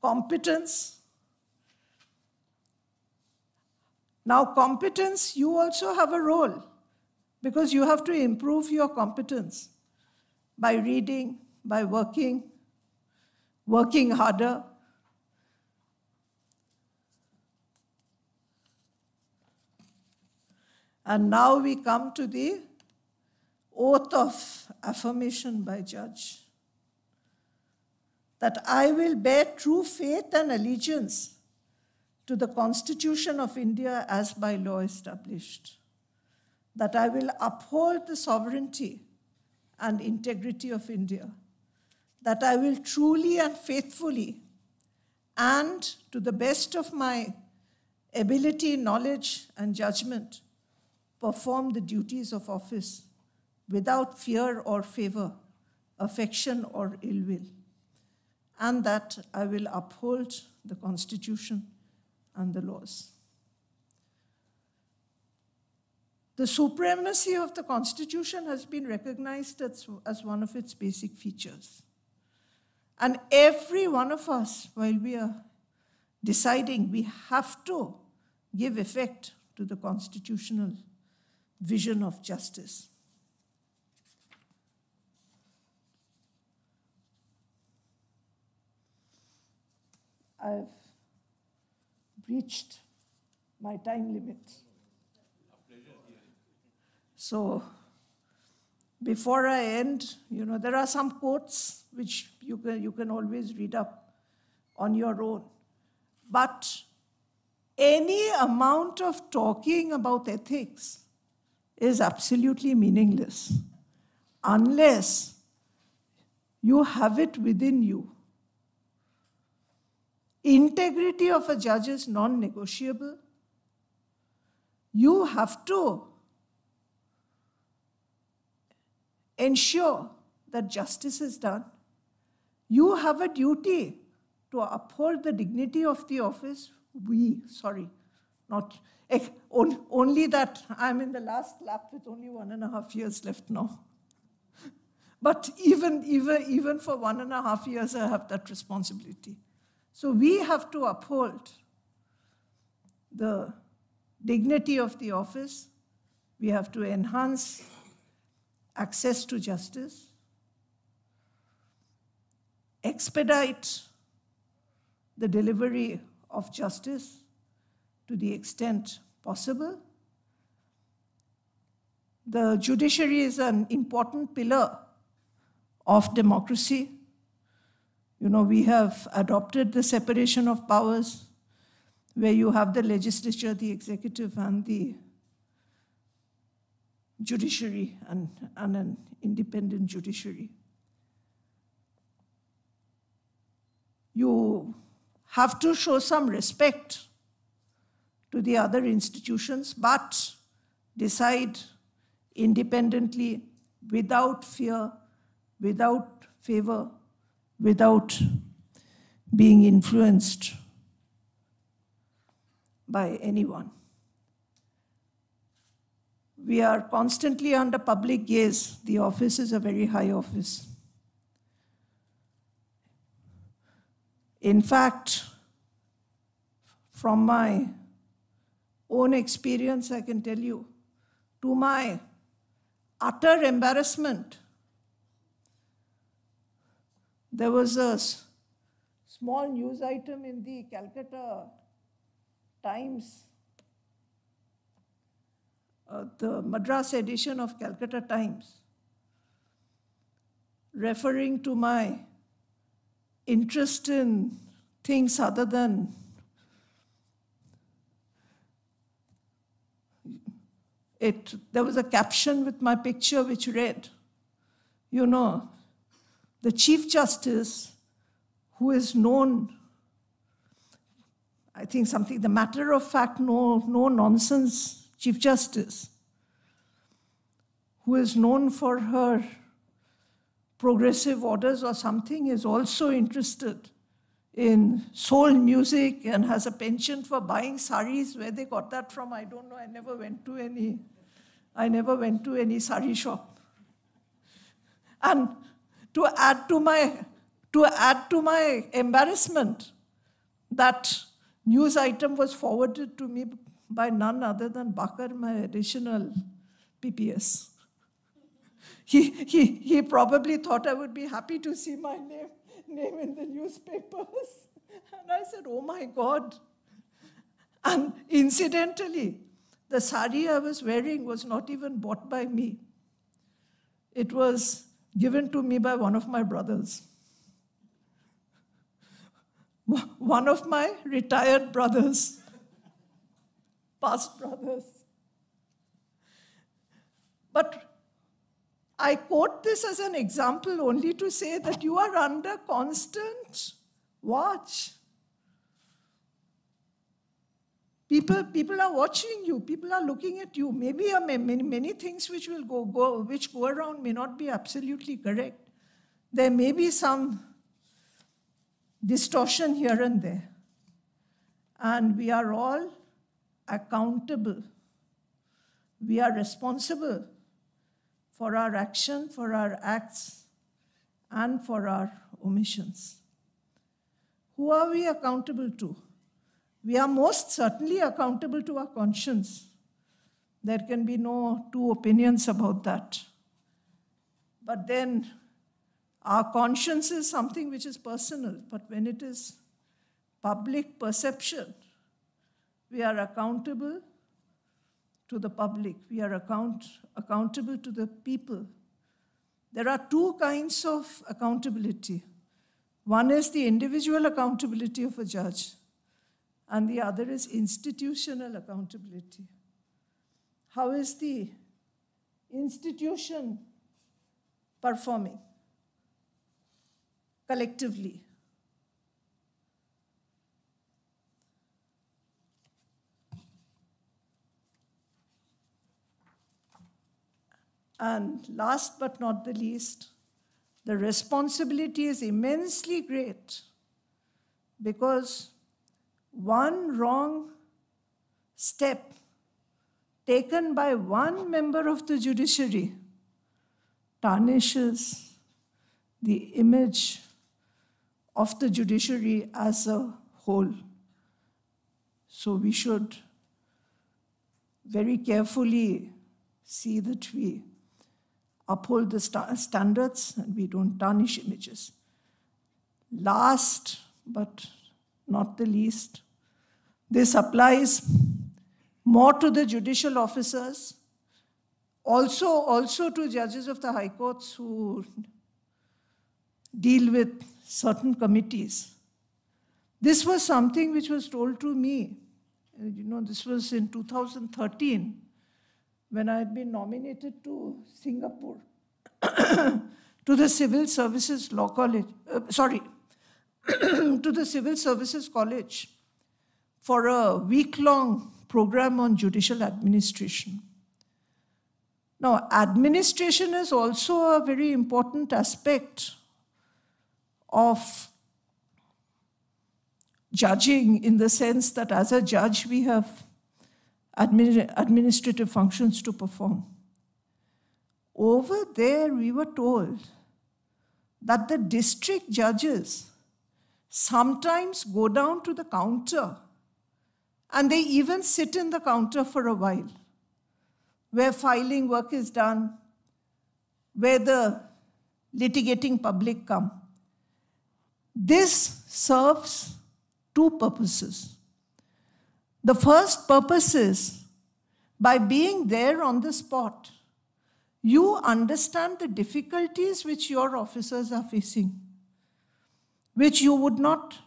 competence. Now, competence, you also have a role because you have to improve your competence by reading, by working, working harder. And now we come to the oath of affirmation by judge that I will bear true faith and allegiance to the Constitution of India as by law established, that I will uphold the sovereignty and integrity of India, that I will truly and faithfully, and to the best of my ability, knowledge, and judgment, perform the duties of office without fear or favor, affection or ill will, and that I will uphold the Constitution and the laws. The supremacy of the Constitution has been recognized as, as one of its basic features. And every one of us, while we are deciding, we have to give effect to the constitutional vision of justice. I've breached my time limit. So before I end, you know, there are some quotes which you can, you can always read up on your own. But any amount of talking about ethics is absolutely meaningless unless you have it within you. Integrity of a judge is non negotiable. You have to ensure that justice is done. You have a duty to uphold the dignity of the office. We, sorry, not only that I'm in the last lap with only one and a half years left now. But even, even, even for one and a half years, I have that responsibility. So we have to uphold the dignity of the office. We have to enhance access to justice, expedite the delivery of justice to the extent possible. The judiciary is an important pillar of democracy. You know, we have adopted the separation of powers where you have the legislature, the executive, and the judiciary and, and an independent judiciary. You have to show some respect to the other institutions, but decide independently without fear, without favor, without being influenced by anyone. We are constantly under public gaze. The office is a very high office. In fact, from my own experience, I can tell you, to my utter embarrassment, there was a small news item in the Calcutta Times uh, the Madras edition of Calcutta Times, referring to my interest in things other than it. There was a caption with my picture which read, you know, the Chief Justice, who is known, I think something, the matter of fact, no, no nonsense Chief Justice, who is known for her progressive orders or something, is also interested in soul music and has a penchant for buying saris. Where they got that from, I don't know. I never went to any. I never went to any sari shop. And to add to my to add to my embarrassment, that news item was forwarded to me by none other than Bakar, my original PPS. He, he, he probably thought I would be happy to see my name, name in the newspapers. And I said, Oh my God. And incidentally, the sari I was wearing was not even bought by me, it was given to me by one of my brothers. One of my retired brothers past brothers. But I quote this as an example only to say that you are under constant watch. People, people are watching you. People are looking at you. Maybe many, many things which will go, go, which go around may not be absolutely correct. There may be some distortion here and there. And we are all accountable. We are responsible for our action, for our acts, and for our omissions. Who are we accountable to? We are most certainly accountable to our conscience. There can be no two opinions about that. But then, our conscience is something which is personal, but when it is public perception, we are accountable to the public. We are account accountable to the people. There are two kinds of accountability. One is the individual accountability of a judge, and the other is institutional accountability. How is the institution performing collectively? And last but not the least, the responsibility is immensely great because one wrong step taken by one member of the judiciary tarnishes the image of the judiciary as a whole. So we should very carefully see that we uphold the st standards and we don't tarnish images. Last but not the least, this applies more to the judicial officers, also, also to judges of the high courts who deal with certain committees. This was something which was told to me. You know, this was in 2013 when I had been nominated to Singapore, to the Civil Services Law College, uh, sorry, to the Civil Services College for a week long program on judicial administration. Now, administration is also a very important aspect of judging in the sense that as a judge, we have administrative functions to perform. Over there, we were told that the district judges sometimes go down to the counter and they even sit in the counter for a while where filing work is done, where the litigating public come. This serves two purposes. The first purpose is by being there on the spot, you understand the difficulties which your officers are facing, which you would not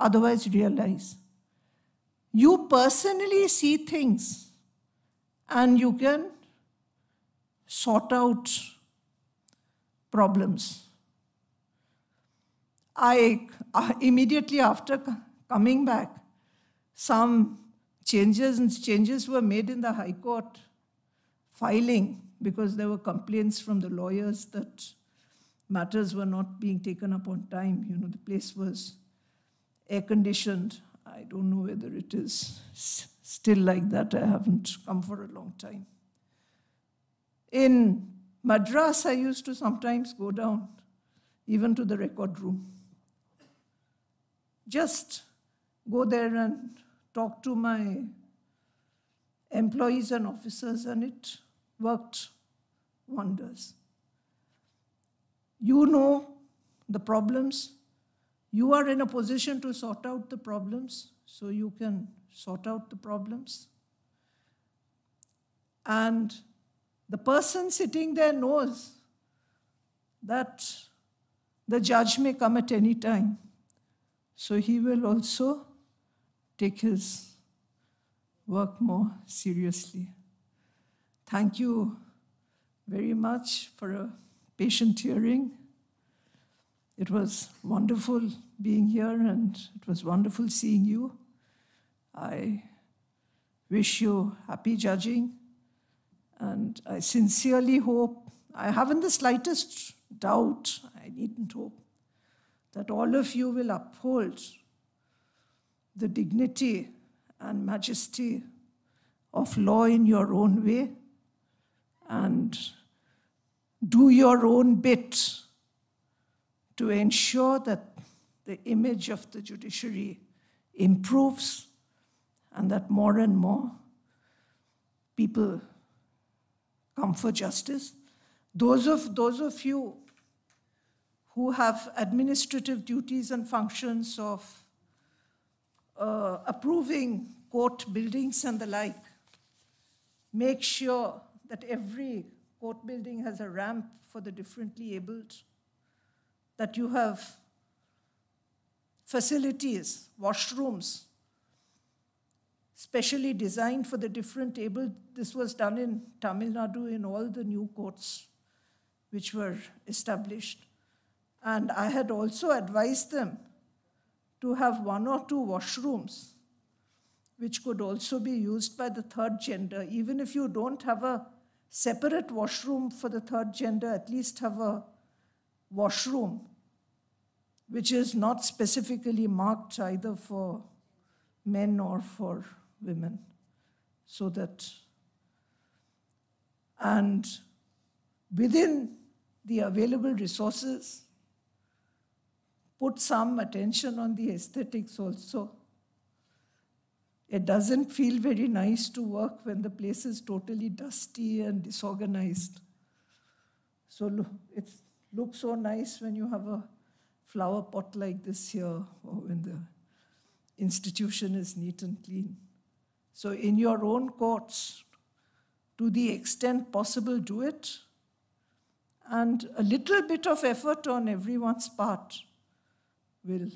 otherwise realize. You personally see things and you can sort out problems. I immediately after coming back, some changes and changes were made in the High Court filing because there were complaints from the lawyers that matters were not being taken up on time. You know, the place was air conditioned. I don't know whether it is still like that. I haven't come for a long time. In Madras, I used to sometimes go down, even to the record room. Just go there and talked to my employees and officers, and it worked wonders. You know the problems. You are in a position to sort out the problems, so you can sort out the problems. And the person sitting there knows that the judge may come at any time. So he will also take his work more seriously. Thank you very much for a patient hearing. It was wonderful being here and it was wonderful seeing you. I wish you happy judging and I sincerely hope, I haven't the slightest doubt, I needn't hope, that all of you will uphold the dignity and majesty of law in your own way and do your own bit to ensure that the image of the judiciary improves and that more and more people come for justice. Those of, those of you who have administrative duties and functions of uh, approving court buildings and the like. Make sure that every court building has a ramp for the differently abled, that you have facilities, washrooms, specially designed for the different abled. This was done in Tamil Nadu in all the new courts which were established. And I had also advised them to have one or two washrooms, which could also be used by the third gender. Even if you don't have a separate washroom for the third gender, at least have a washroom, which is not specifically marked either for men or for women. So that, and within the available resources, put some attention on the aesthetics also. It doesn't feel very nice to work when the place is totally dusty and disorganized. So it looks so nice when you have a flower pot like this here or when the institution is neat and clean. So in your own courts, to the extent possible, do it. And a little bit of effort on everyone's part will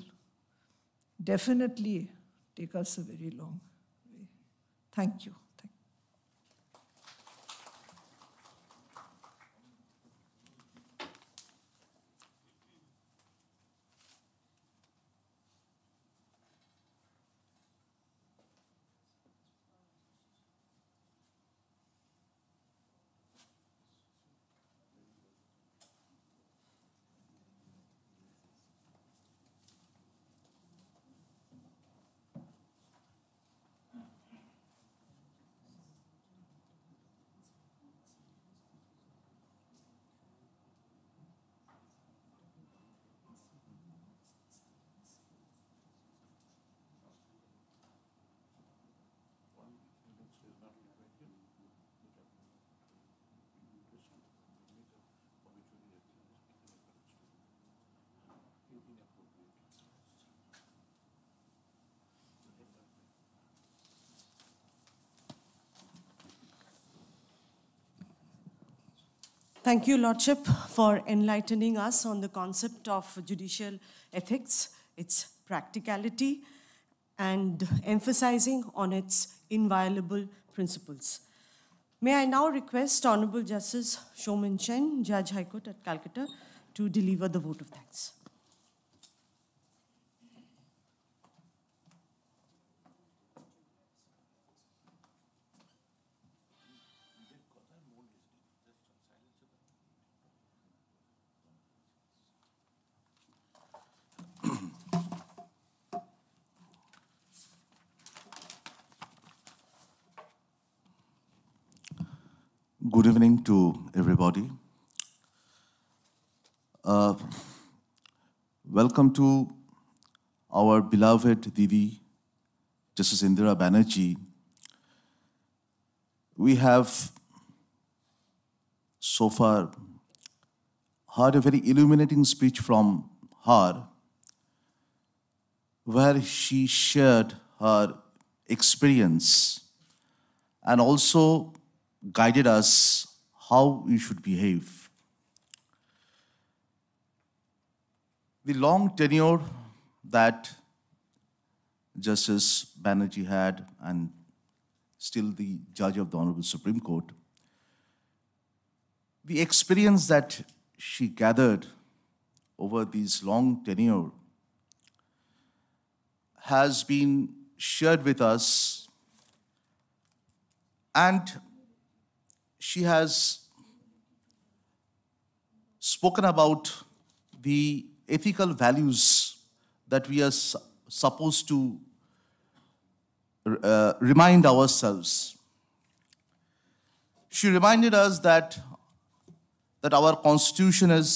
definitely take us a very long way. Thank you. Thank you, Lordship, for enlightening us on the concept of judicial ethics, its practicality, and emphasizing on its inviolable principles. May I now request Honorable Justice Shoman Chen, Judge High Court at Calcutta, to deliver the vote of thanks. Good evening to everybody. Uh, welcome to our beloved Divi, Justice Indira Banerjee. We have so far heard a very illuminating speech from her, where she shared her experience and also guided us how we should behave. The long tenure that Justice Banerjee had and still the judge of the Honorable Supreme Court, the experience that she gathered over this long tenure has been shared with us and she has spoken about the ethical values that we are su supposed to uh, remind ourselves. She reminded us that, that our constitution is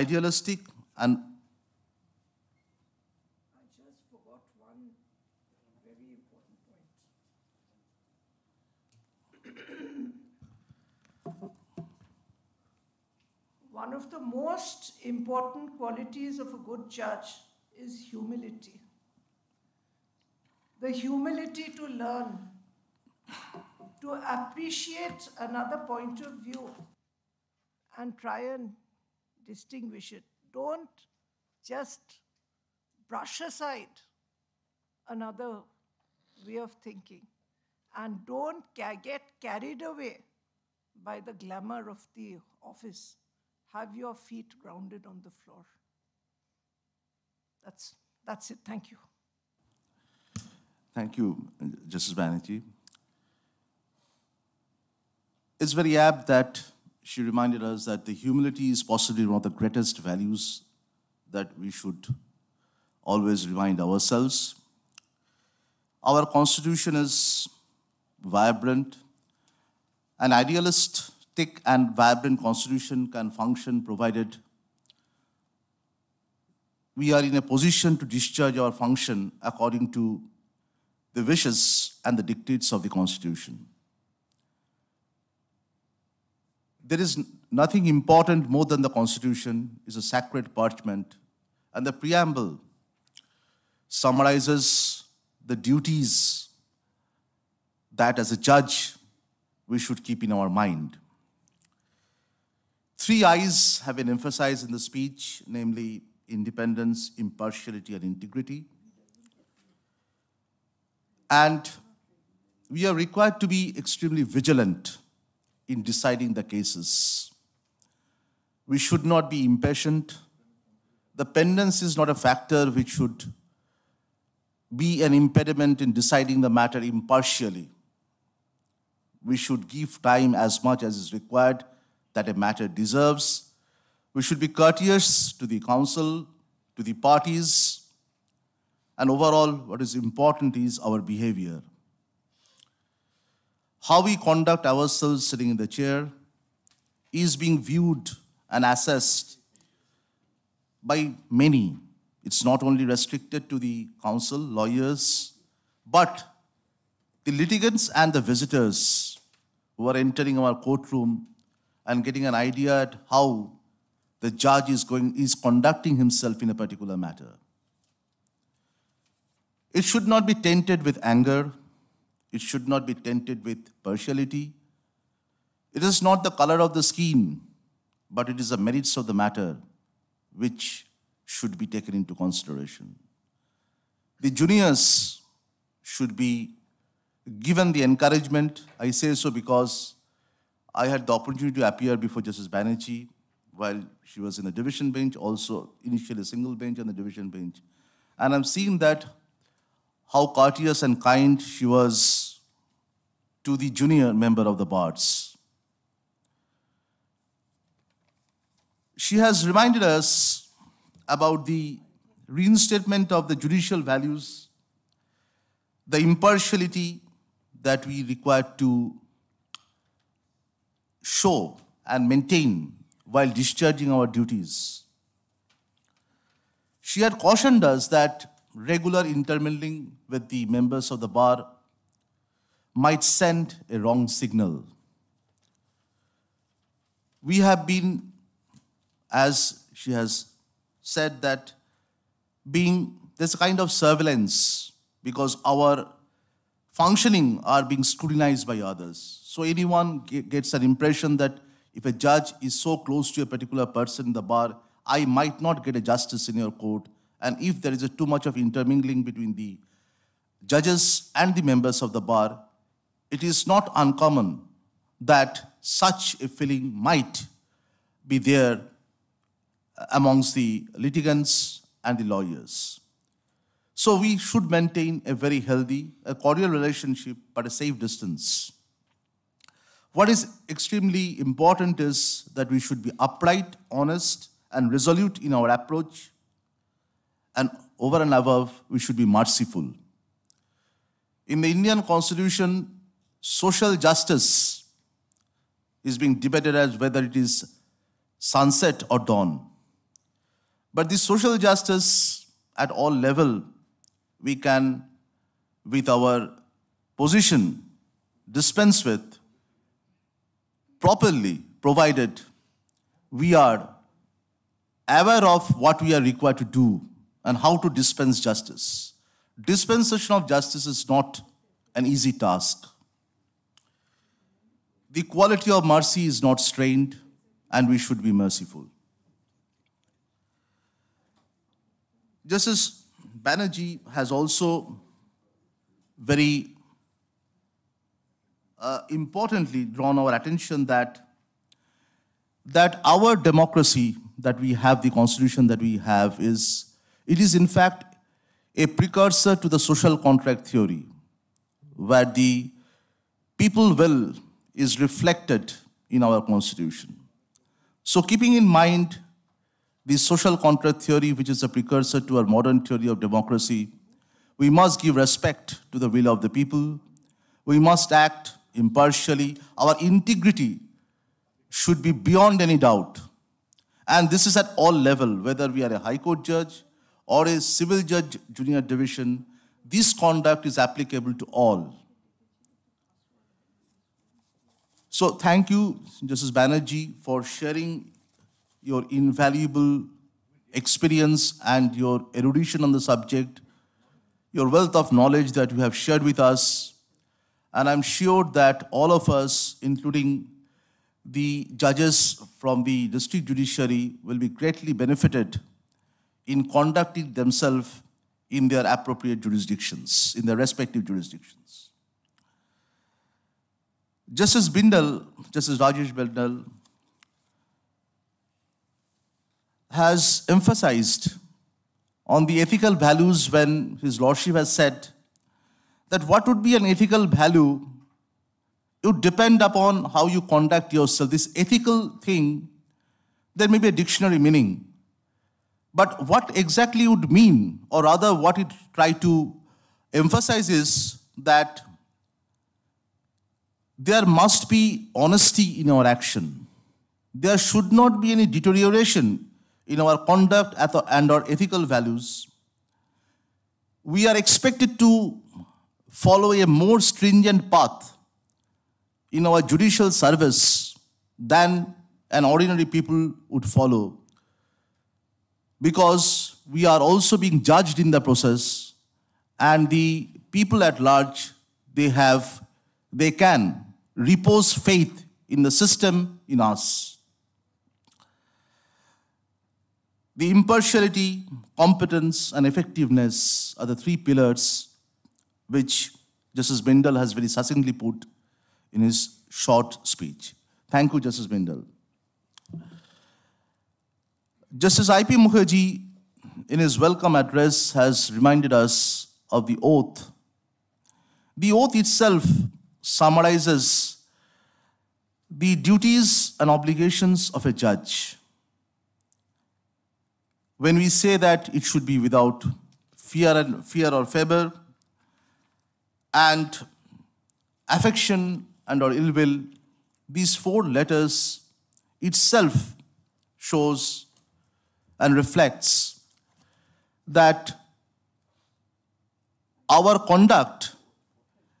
idealistic and one of the most important qualities of a good judge is humility. The humility to learn, to appreciate another point of view and try and distinguish it. Don't just brush aside another way of thinking and don't get carried away by the glamour of the office have your feet grounded on the floor. That's, that's it. Thank you. Thank you, Justice Banerjee. It's very apt that she reminded us that the humility is possibly one of the greatest values that we should always remind ourselves. Our constitution is vibrant. An idealist thick and vibrant constitution can function provided we are in a position to discharge our function according to the wishes and the dictates of the constitution. There is nothing important more than the constitution is a sacred parchment and the preamble summarizes the duties that as a judge we should keep in our mind. Three I's have been emphasized in the speech, namely independence, impartiality, and integrity. And we are required to be extremely vigilant in deciding the cases. We should not be impatient. The pendency is not a factor which should be an impediment in deciding the matter impartially. We should give time as much as is required that a matter deserves. We should be courteous to the council, to the parties, and overall, what is important is our behavior. How we conduct ourselves sitting in the chair is being viewed and assessed by many. It's not only restricted to the council, lawyers, but the litigants and the visitors who are entering our courtroom and getting an idea at how the judge is, going, is conducting himself in a particular matter. It should not be tainted with anger. It should not be tainted with partiality. It is not the color of the skin, but it is the merits of the matter which should be taken into consideration. The juniors should be given the encouragement. I say so because I had the opportunity to appear before Justice Banerjee while she was in the division bench, also initially a single bench and the division bench. And I'm seeing that how courteous and kind she was to the junior member of the boards. She has reminded us about the reinstatement of the judicial values, the impartiality that we require to show and maintain while discharging our duties. She had cautioned us that regular intermingling with the members of the bar might send a wrong signal. We have been, as she has said, that being this kind of surveillance because our functioning are being scrutinized by others. So anyone gets an impression that if a judge is so close to a particular person in the bar, I might not get a justice in your court. And if there is too much of intermingling between the judges and the members of the bar, it is not uncommon that such a feeling might be there amongst the litigants and the lawyers. So we should maintain a very healthy, a cordial relationship, but a safe distance. What is extremely important is that we should be upright, honest, and resolute in our approach. And over and above, we should be merciful. In the Indian Constitution, social justice is being debated as whether it is sunset or dawn. But this social justice at all level, we can, with our position, dispense with properly, provided we are aware of what we are required to do and how to dispense justice. Dispensation of justice is not an easy task. The quality of mercy is not strained, and we should be merciful. Justice Banerjee has also very uh, importantly drawn our attention that that our democracy that we have, the constitution that we have, is it is in fact a precursor to the social contract theory, where the people will is reflected in our constitution. So keeping in mind the social contract theory, which is a precursor to our modern theory of democracy, we must give respect to the will of the people. We must act impartially. Our integrity should be beyond any doubt. And this is at all level, whether we are a High Court judge or a civil judge junior division, this conduct is applicable to all. So thank you, Justice Banerjee, for sharing your invaluable experience and your erudition on the subject, your wealth of knowledge that you have shared with us. And I'm sure that all of us, including the judges from the district judiciary, will be greatly benefited in conducting themselves in their appropriate jurisdictions, in their respective jurisdictions. Justice Bindal, Justice Rajesh Bindal, has emphasized on the ethical values when His Lordship has said that what would be an ethical value would depend upon how you conduct yourself. This ethical thing, there may be a dictionary meaning. But what exactly would mean, or rather what it try to emphasize is that there must be honesty in our action. There should not be any deterioration in our conduct and our ethical values. We are expected to follow a more stringent path in our judicial service than an ordinary people would follow. Because we are also being judged in the process, and the people at large, they have, they can repose faith in the system, in us. The impartiality, competence, and effectiveness are the three pillars which Justice Bindal has very succinctly put in his short speech. Thank you, Justice Bindal. Justice I.P. Mukherjee, in his welcome address, has reminded us of the oath. The oath itself summarizes the duties and obligations of a judge. When we say that it should be without fear, and, fear or favor, and affection and or ill will, these four letters itself shows and reflects that our conduct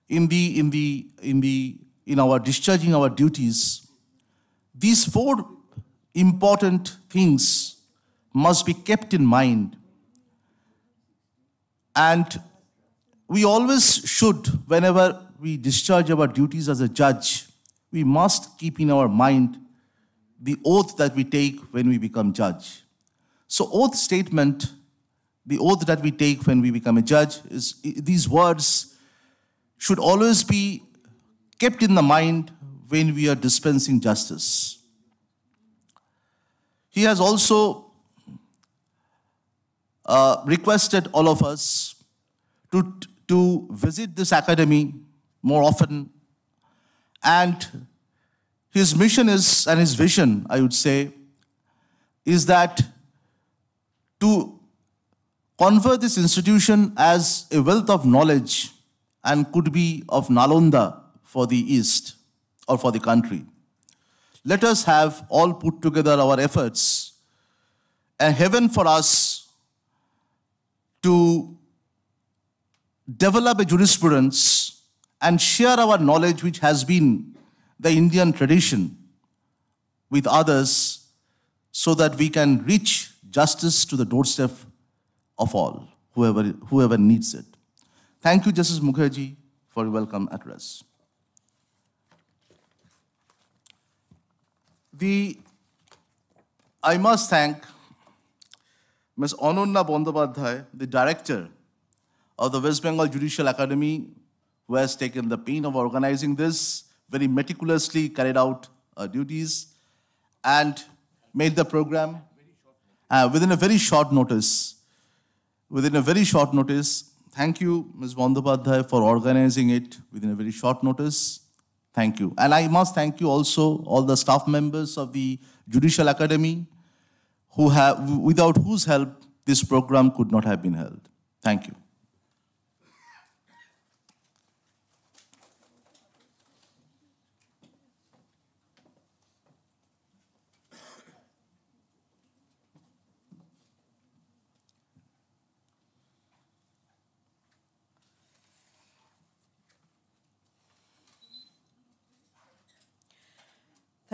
in the in the in the in our discharging our duties these four important things must be kept in mind and we always should, whenever we discharge our duties as a judge, we must keep in our mind the oath that we take when we become judge. So, oath statement, the oath that we take when we become a judge, is these words should always be kept in the mind when we are dispensing justice. He has also uh, requested all of us to to visit this academy more often. And his mission is, and his vision, I would say, is that to convert this institution as a wealth of knowledge and could be of Nalonda for the East or for the country. Let us have all put together our efforts and heaven for us to develop a jurisprudence and share our knowledge, which has been the Indian tradition, with others so that we can reach justice to the doorstep of all, whoever, whoever needs it. Thank you, Justice Mukherjee, for your welcome address. The, I must thank Ms. Anunna Bondabadhai, the director of the West Bengal Judicial Academy, who has taken the pain of organizing this, very meticulously carried out uh, duties and made the program uh, within a very short notice. Within a very short notice, thank you, Ms. Bandopadhyay, for organizing it within a very short notice. Thank you. And I must thank you also, all the staff members of the Judicial Academy, who have, without whose help this program could not have been held. Thank you.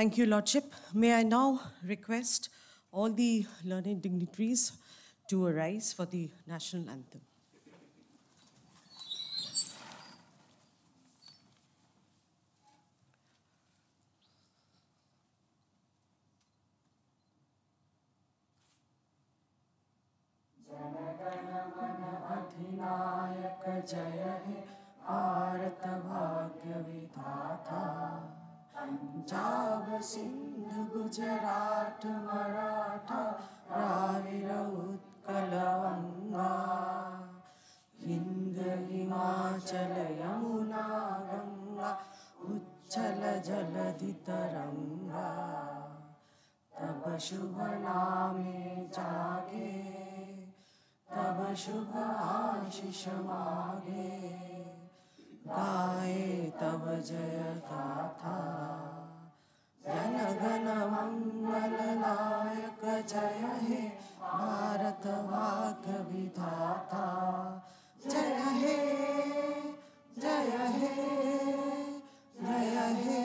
Thank you, Lordship. May I now request all the learned dignitaries to arise for the national anthem. जय है भारत भाग्य विधाता उत्कल वंगा हिन्द हिमाचल यमुना गङ्गा उच्छल तरङ्गा तव शुभ नामे जागे तव शुभ मागे गाए तव जय गाथा जन घन मंगल नायक जय हे भारत भाग्य विधाता जय हे जय हे जय हे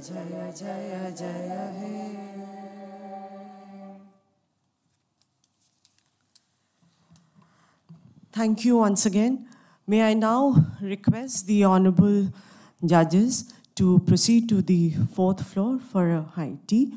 जय जय जय जय हे Thank you once again. May I now request the Honorable Judges to proceed to the fourth floor for a high tea.